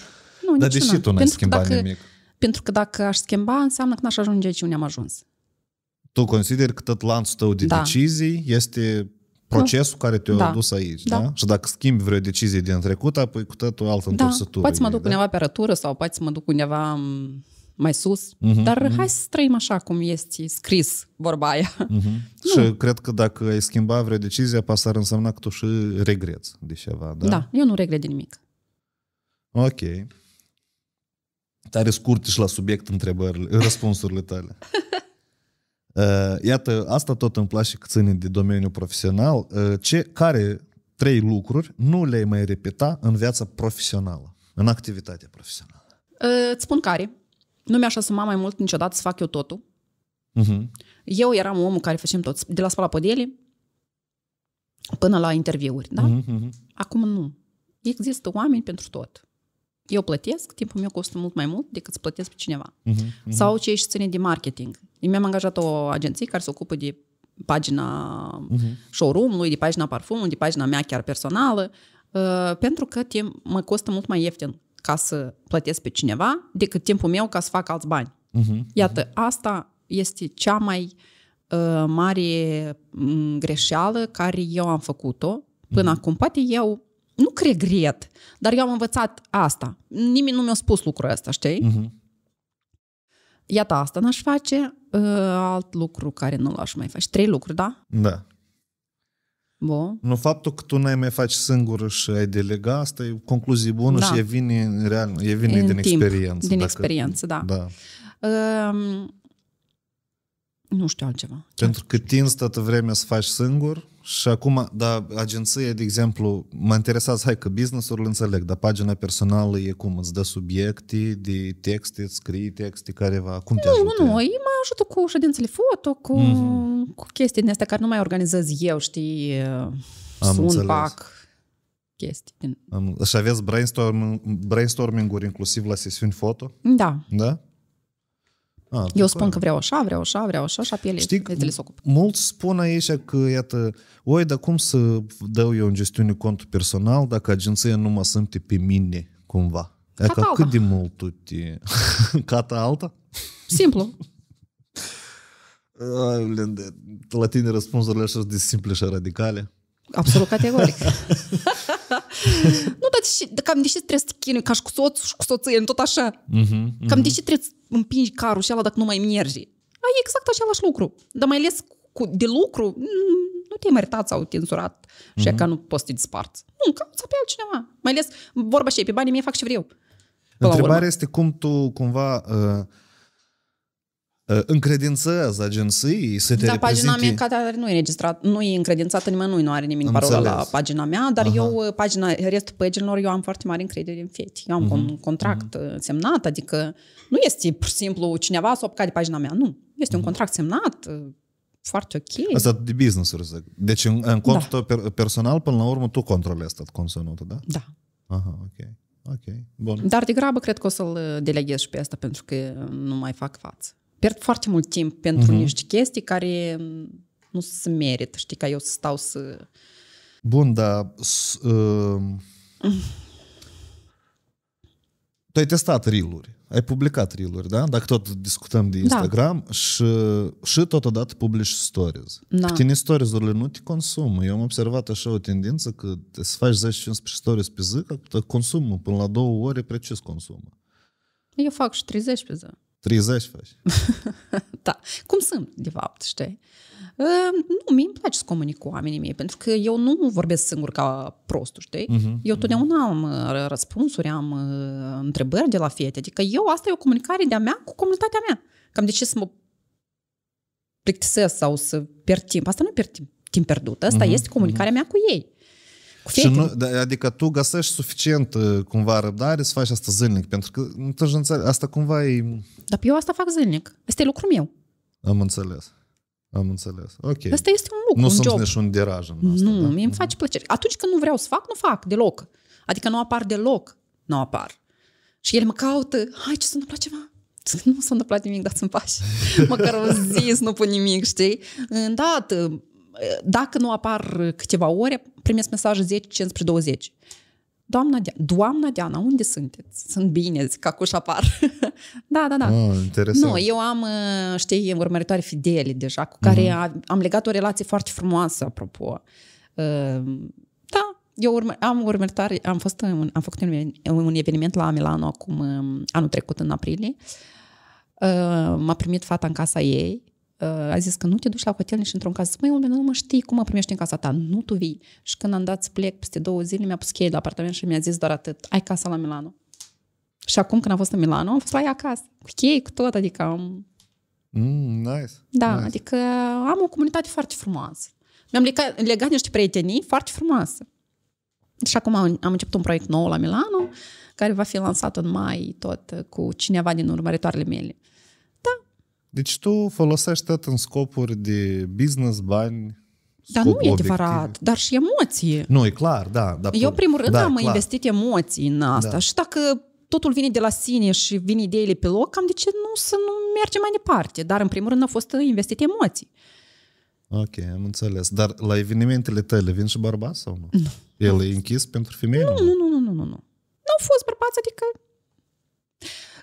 nu, Dar deși tu n-ai schimbat dacă, nimic. Pentru că dacă aș schimba, înseamnă că n-aș ajunge aici unde am ajuns. Tu consideri că tot lanțul tău de da. decizii este procesul da. care te-a da. dus aici, da. da? Și dacă schimbi vreo decizie din trecut, apoi cu totul alt da. întorsătură. Poți să mă duc da? pe rătură sau poți să mă duc undeva mm, mai sus, uh-huh, dar uh-huh. hai să trăim așa cum este scris vorba aia. Uh-huh. Și cred că dacă ai schimba vreo decizie, asta ar însemna că tu și regreți de ceva, da? Da, eu nu regret nimic. Ok. Tare scurt și la subiect întrebările, răspunsurile tale. Eh, iată, asta tot îmi place că ține de domeniul profesional. Eh, ce, care trei lucruri nu le-ai mai repeta în viața profesională, în activitatea profesională? Eh, îți spun care. Nu mi-aș asuma mai mult niciodată să fac eu totul. Uh-huh. Eu eram omul care făceam tot, de la spala podiele până la interviuri, da? Uh-huh. Acum nu. Există oameni pentru tot. Eu plătesc, timpul meu costă mult mai mult decât să plătesc pe cineva. Uh-huh. Sau ce ești ține de marketing. Mi-am angajat o agenție care se ocupă de pagina uh-huh. showroom-ului, de pagina parfumului, de pagina mea chiar personală, uh, pentru că timp, mă costă mult mai ieftin ca să plătesc pe cineva decât timpul meu ca să fac alți bani. Uh-huh. Iată, uh-huh. asta este cea mai uh, mare mm, greșeală care eu am făcut-o până uh-huh. acum. Poate eu nu regret, dar eu am învățat asta. Nimeni nu mi-a spus lucrul ăsta, știi? Uh-huh. Iată, asta n-aș face, uh, alt lucru care nu l-aș mai face. Trei lucruri, da? Da. Bun. Nu faptul că tu n-ai mai faci singur și ai delega, asta e concluzie bună da. și e vine, real, e vine din timp, experiență. Din dacă, experiență, da. da. Um, nu știu altceva. Pentru că tinzi toată vremea să faci singur și acum, da, agenția, de exemplu, mă interesează, hai că business-ul înțeleg, dar pagina personală e cum? Îți dă subiecte de texte, îți scrii texte careva? Cum te nu, ajută? Nu, nu, mă ajută cu ședințele foto, cu, mm-hmm. cu chestii din astea care nu mai organizez eu, știi, Am sun, înțeles. pac, chestii. Din... Am, și aveți brainstorming, brainstorming-uri inclusiv la sesiuni foto? Da. Da? Ah, Eu spun că vreau așa, vreau așa, vreau așa așa pielea. Știi, fetele se Mulți spun aici că, iată, oi, dar cum să dau eu în gestiune contul personal dacă agenția nu mă simte pe mine cumva? E ca adică cât da. de mult tu te... Cata alta? Simplu. La tine răspunsurile așa de simple și radicale. Absolut categoric. nu, dar de, cam de ce trebuie să te chinui ca și cu soțul și cu soție, tot așa. Uh-huh, uh-huh. Cam de mhm. ce trebuie împingi carușeala dacă nu mai mergi. Ai exact același lucru. Dar mai ales cu, de lucru, mm, nu te-ai meritat sau te însurat și mm și ca nu poți să te disparți. Nu, cauți pe altcineva. Mai ales, vorba și pe banii mie fac ce vreau. Întrebarea este cum tu cumva uh, Ă, încredințează agenții să te Dar pagina mea care nu e înregistrată, nu e încredințată nimănui, nu are nimeni parola la pagina mea, dar Aha. eu, ă, pagina, restul paginilor, eu am foarte mare încredere în fete. Eu am uh-huh. un contract uh-huh. semnat, adică nu este pur și simplu cineva să a de pagina mea, nu. Este uh-huh. un mhm. contract semnat, foarte ok. Asta de business-uri, zic. Deci în, în da. contul da. personal, până la urmă, tu controlezi tot conținutul, da? Da. Aha, ok. Ok, bun. Dar degrabă cred că o să-l deleghez și pe asta, pentru că nu mai fac față pierd foarte mult timp pentru uh-huh. niște chestii care mm, nu se merită, știi, ca eu să stau să... Bun, dar... Uh, tu ai testat reel ai publicat reel da? Dacă tot discutăm de da. Instagram da. și, și totodată publici stories. Da. Pe tine stories-urile nu te consumă. Eu am observat așa o tendință că să faci 10-15 stories pe zi, consumă până la două ore precis consumă. Eu fac și 30 pe zi. 30 faci. da. Cum sunt, de fapt, știi? Ehm, nu, mie îmi place să comunic cu oamenii mei, pentru că eu nu vorbesc singur ca prostul, știi? Uh-huh, eu mhm. totdeauna uh-huh. am uh, răspunsuri, am uh, întrebări de la fete. Adică eu, asta e o comunicare de-a mea cu comunitatea mea. Cam de ce să mă plictisesc sau să pierd timp? Asta nu pierd timp, timp pierdut. Asta uh-huh, este comunicarea uh-huh. mea cu ei și nu, da, adică tu găsești suficient uh, cumva răbdare să faci asta zilnic, pentru că tu înțeleg, asta cumva e... Dar eu asta fac zilnic. Este lucru meu. Am înțeles. Am înțeles. Ok. Asta este un lucru, Nu un sunt niciun deraj în asta, Nu, da? mi îmi face mhm. plăcere. Atunci când nu vreau să fac, nu fac deloc. Adică nu apar deloc. Nu apar. Și el mă caută. Hai, ce sunt? a ceva? Nu s-a întâmplat nimic, dați-mi pași. Măcar o zi nu pun nimic, știi? Da, dacă nu apar câteva ore, primesc mesaje 10, 15, 20. Doamna, Diana, Doamna Diana, unde sunteți? Sunt bine, zic, acuși apar. da, da, da. Oh, interesant. Nu, eu am, uh, știi, urmăritoare fidele deja, cu care uh-huh. am legat o relație foarte frumoasă, apropo. Uh, da, eu urmă, am urmăritoare, am, fost am făcut un, un eveniment la Milano acum, um, anul trecut, în aprilie. Uh, m-a primit fata în casa ei a zis că nu te duci la hotel nici într-un caz. Măi, oameni, nu mă știi cum mă primești în casa ta. Nu tu vii. Și când am dat să plec peste două zile, mi-a pus cheia la apartament și mi-a zis doar atât. Ai casa la Milano. Și acum când am fost în Milano, am fost la ea acasă. Cu cheie, cu tot, adică am... Mm, nice. Da, nice. adică am o comunitate foarte frumoasă. Mi-am legat, legat niște prietenii foarte frumoase. Și acum am, am început un proiect nou la Milano, care va fi lansat în mai tot cu cineva din urmăritoarele mele. Deci tu folosești atât în scopuri de business, bani, dar nu obiectiv. e adevărat, dar și emoții. Nu, e clar, da. Dar Eu, primul rând, da, am clar. investit emoții în da. asta. Da. Și dacă totul vine de la sine și vin ideile pe loc, am de ce nu să nu mergem mai departe. Dar, în primul rând, au fost investite emoții. Ok, am înțeles. Dar la evenimentele tale vin și bărbați sau nu? Nu. El e închis pentru femei? Nu, nu, nu, nu, nu, nu. Nu au fost bărbați, adică...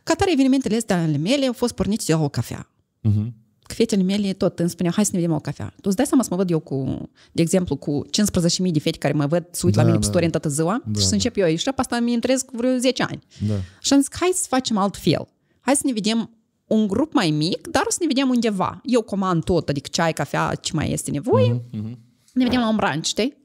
Ca tare evenimentele astea ale mele au fost pornite de la o cafea. Uh-huh. Mhm. Fetele mele tot îmi spuneau, hai să ne vedem o cafea. Tu îți dai seama să mă văd eu cu, de exemplu, cu 15.000 de fete care mă văd să uit da, la mine da. pe story în toată ziua da, și să da. încep eu. Și asta mi intrez cu vreo 10 ani. Da. Și am zis, hai să facem alt fel. Hai să ne vedem un grup mai mic, dar o să ne vedem undeva. Eu comand tot, adică ceai, cafea, ce mai este nevoie. Uh-huh, uh-huh. Ne vedem la un brunch, știi?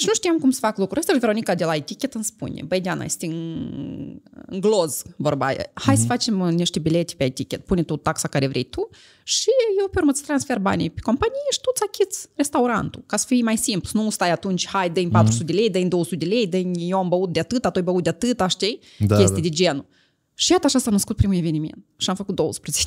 Și nu știam cum să fac lucrul ăsta. Veronica de la Eticket îmi spune, băi, Diana, este în gloz vorba aia. Hai mm-hmm. să mhm. facem niște bilete pe Etichet. Pune tu taxa care vrei tu și eu pe urmă îți transfer banii pe companie și tu îți achiți restaurantul. Ca să fie mai simplu. nu stai atunci, hai, dă i 400 mm-hmm. de lei, dă i 200 de lei, dă eu am băut de atât, tu ai băut de atât, știi? Da, Chestii da. de genul. Și iată așa s-a născut primul eveniment. Și am făcut 12.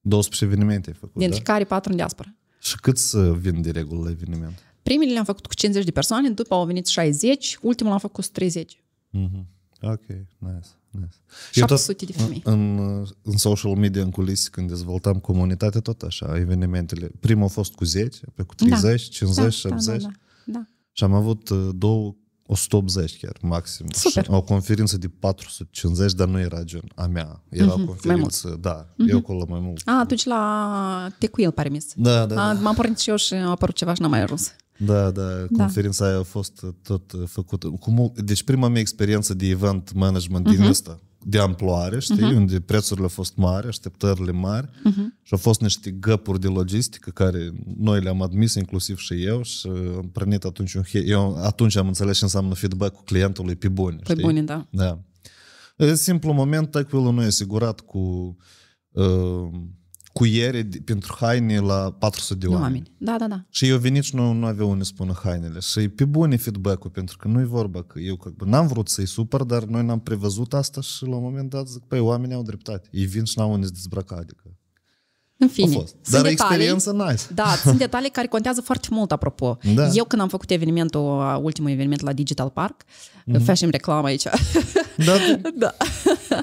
12 evenimente ai făcut, Dintre da? care 4 în diaspora. Și cât să uh, vin de regulă la eveniment? Primele le-am făcut cu 50 de persoane, după au venit 60, ultimul l-am făcut cu 30. Mm-hmm. Ok, nice. Nice. 700 tot, de femei. În, în social media, în culise, când dezvoltam comunitatea, tot așa, evenimentele. Primul a fost cu 10, apoi cu 30, da. 50, da, 70. Da, da, da. da. Și am avut uh, două 180 chiar, maxim. Super. o conferință de 450, dar nu era gen a mea. Era mm-hmm. o conferință, mhm, mai mult. da, mm-hmm. eu acolo mai mult. A, atunci la Tecuil, pare mi Da, da. A, da. m-am pornit și eu și a apărut ceva și n-am mai ajuns. Da, da, da, conferința da. a fost tot făcută. Cu mult, deci prima mea experiență de event management uh-huh. din ăsta, mhm. de amploare, știi, uh-huh. unde prețurile au fost mari, așteptările mari uh-huh. și au fost niște găpuri de logistică care noi le-am admis, inclusiv și eu, și am prânit atunci un... Eu atunci am înțeles ce înseamnă feedback-ul clientului pe bune, Pe bune, da. Da. În simplu moment, tăcuilul nu e asigurat cu... Uh, cuiere pentru haine la 400 de oameni. oameni. Da, da, da. Și eu venit și nu, nu avea unde spună hainele. Și pe bune feedback-ul, pentru că nu-i vorba că eu că, n-am vrut să-i supăr, dar noi n-am prevăzut asta și la un moment dat zic, păi oamenii au dreptate. Ei vin și n-au unde să dezbrăca, adică. În fine, fost. Dar detalii, experiență nice. Da, sunt detalii care contează foarte mult, apropo. Da. Eu când am făcut evenimentul, ultimul eveniment la Digital Park, mm-hmm. facem reclamă aici. Da. da.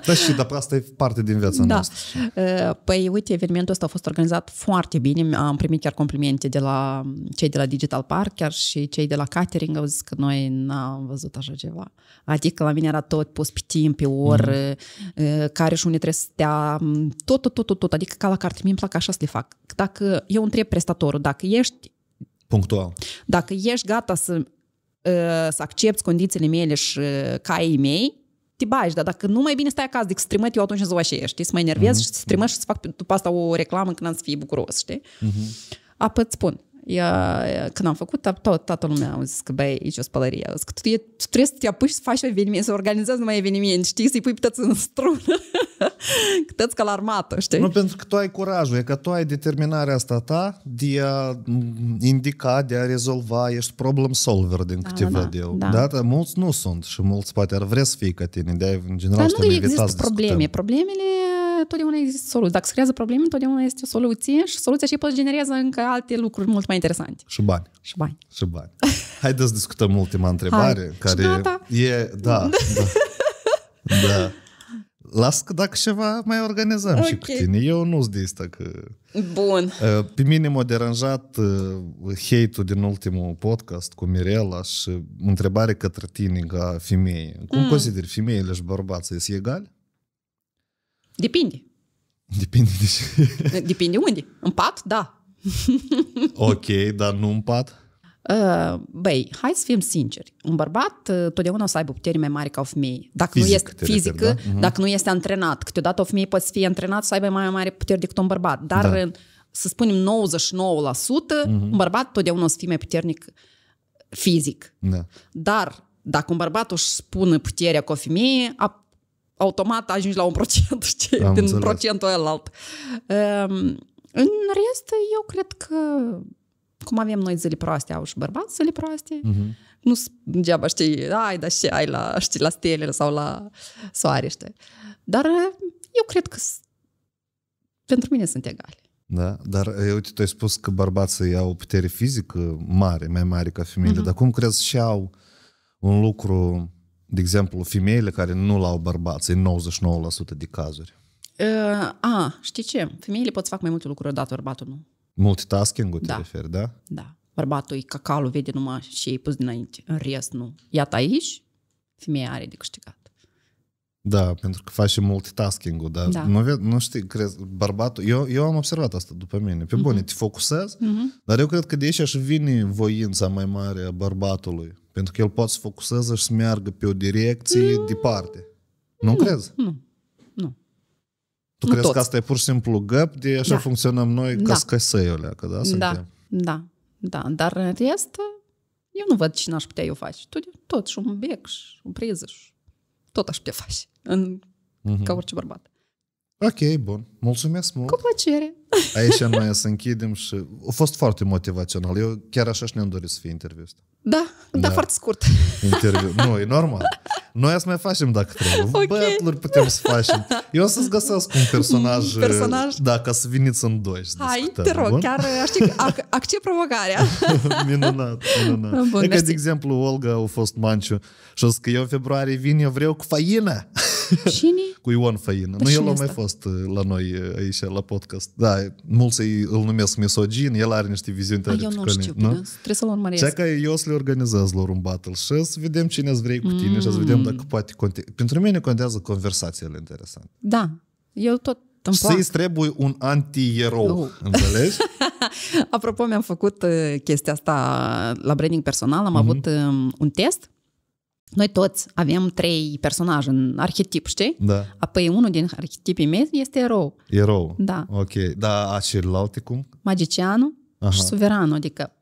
Da, și dar asta e parte din viața da. noastră. Eh, păi, uite, evenimentul ăsta a fost organizat foarte bine. Am primit chiar complimente de la cei de la Digital Park, chiar și cei de la catering au zis că noi n-am văzut așa ceva. Adică la mine era tot pus pe timp, pe oră, mm. Eh, care și unde trebuie să stea, tot, tot, tot, tot, tot. Adică ca la carte, mi-mi plac așa să le fac. Dacă eu întreb prestatorul, dacă ești punctual. Dacă ești gata să, eh, să accepti condițiile mele și caii mei, te bagi, dar dacă nu mai bine stai acasă, decât strâmăt eu atunci în ziua aceea, știi? Să mă enervez mm-hmm. și strimăști și să fac după asta o reclamă când am să fie bucuros, știi? Mm-hmm. Apă, îți spun, Ia, э, când am făcut, tot, toată lumea a zis că, băi, aici o spălărie. Că tu, e, tu trebuie să te apuci să faci eveniment, să organizezi numai eveniment, știi, să-i pui pe toți în strună, că toți ca la armată, știi? Nu, pentru că tu ai curajul, e că tu ai determinarea asta ta de a indica, de a rezolva, ești problem solver din câte ah, da, văd eu. Da. da, mulți nu sunt și mulți poate ar vrea să fie ca tine, de în general Dar nu există probleme, discutăm. problemele totdeauna există soluții. Dacă se creează probleme, totdeauna este o soluție și soluția și poți generează încă alte lucruri mult mai interesante. Și bani. Și bani. Și bani. Haideți să discutăm ultima întrebare. Hai. Care și gata. E, da, da. da. Las că dacă ceva mai organizăm okay. și cu tine. Eu nu sunt de asta că... Bun. Uh, pe mine m-a deranjat uh, hate-ul din ultimul podcast cu Mirela și întrebare către tine ca femeie. Cum mm. consideri femeile și bărbații? Sunt egali? Depinde. Depinde de ce? Depinde unde. În pat, da. ok, dar nu în pat? Uh, băi, hai să fim sinceri. Un bărbat uh, totdeauna o să aibă puteri mai mare ca o femeie. Dacă Fizic, nu este fizică, refer, da? Uh-huh. dacă nu este antrenat. Câteodată o femeie poate să fie antrenat să aibă mai mare putere decât un bărbat. Dar, da. Uh, să spunem, 99%, uh-huh. Mhm. un bărbat totdeauna o să fie mai puternic fizic. Da. Dar, dacă un bărbat își spune puterea ca o femeie, automat ajungi la un procent, știi, Am din înțeles. procentul ăla alt. Ehm, în rest, eu cred că cum avem noi zile proaste, au și bărbați zile proaste. Uh-huh. Nu degeaba știi, ai, dar și ai la, știi, la stele sau la soare, știi. Dar eh, eu cred că pentru mine sunt egale. Da, dar eu eh, tu ai spus că bărbații au putere fizică mare, mai mare ca femeile, uh-huh. dar cum crezi și au un lucru de exemplu, femeile care nu l-au bărbați, în 99% de cazuri. Uh, a, știi ce? Femeile pot să fac mai multe lucruri odată, bărbatul nu. Multitasking-ul da. referi, da? Da. Bărbatul e cacalul, vede numai și e pus dinainte. În rest, nu. Iată aici, femeia are de câștigat. Da, pentru că faci și multitasking-ul, dar da. nu, nu știi, crezi, bărbatul... Eu, eu am observat asta după mine. Pe uh-huh. bune, mhm. te focusezi, uh-huh. dar eu cred că de aici și vine voința mai mare a bărbatului. Pentru că el poate să focuseze și să meargă pe o direcție mm. departe. Nu, nu crezi? Nu. Nu. Tu nu crezi toți. că asta e pur și simplu găp de așa da. funcționăm noi da. ca scăsăiule, că da? Da, da, da. Dar în rest, eu nu văd cine aș putea eu face. Tu tot și un bec și un priză și tot aș putea face, în, mm-hmm. ca orice bărbat. Ok, bun. Mulțumesc mult. Cu plăcere. Aici noi să închidem și a fost foarte motivațional. Eu chiar așa și ne-am dorit să fie interviu Da, da, da, foarte scurt. Interviu. Nu, e normal. Noi asta mai facem dacă trebuie. Okay. Băiatul putem să facem. Eu o să-ți găsesc un personaj, personaj? Da, ca să veniți în doi Hai, discutăm, te rog, bun? chiar știi, ac- accept provocarea. minunat, minunat. Bun, e ca, de exemplu, Olga a fost manciu și a zis că eu în februarie vin, eu vreau cu faină. Cine? cu Ion Făină. Păi nu, el a mai fost uh, la noi uh, aici, la podcast. Da, mulți îl numesc misogin, el are niște viziuni tare ah, Eu nu știu, nu? trebuie să-l urmăresc. Cea că eu să le organizez lor un battle și să vedem cine îți vrei cu tine mm. și să vedem mm. dacă poate... Conte... Pentru mine contează conversațiile interesante. Da, eu tot Să-i trebuie un anti-erou, uh. înțelegi? Apropo, mi-am făcut uh, chestia asta la branding personal, am uh-huh. avut un test noi toți avem trei personaje în arhetip, știi? Da. Apoi unul din arhetipii mei este erou. Erou. Da. Ok. Da, și lalte cum? Magicianul Aha. și suveranul, adică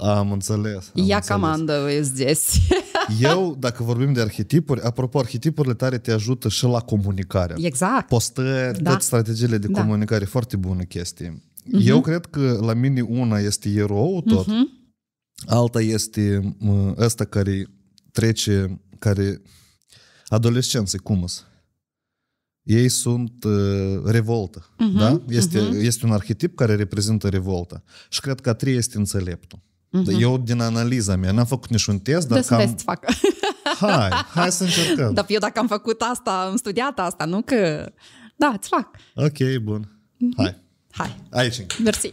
am înțeles. Am Ia comandă здесь. Eu, dacă vorbim de arhetipuri, apropo, arhetipurile tare te ajută și la comunicare. Exact. Postări, da. toate strategiile de da. comunicare, foarte bună chestie. Uh-huh. Mhm. Eu cred că la mine una este erou tot, uh-huh. alta este ăsta care trece, care adolescenții cum sunt, ei sunt uh, revoltă. Uh-huh, da? este, uh-huh. este un arhetip care reprezintă revolta. Și cred că a trei este înțeleptul. Uh-huh. Eu, din analiza mea, n-am făcut niciun test, dar cam... Vezi, fac. Hai, hai să încercăm. Dar eu dacă am făcut asta, am studiat asta, nu că... Da, îți fac. Ok, bun. Uh-huh. Hai. Hai. Aici. Mersi.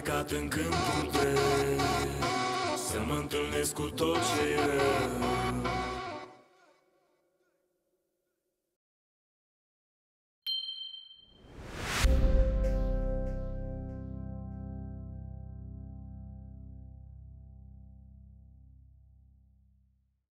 plecat în câmpul de Să mă întâlnesc cu tot ce e rău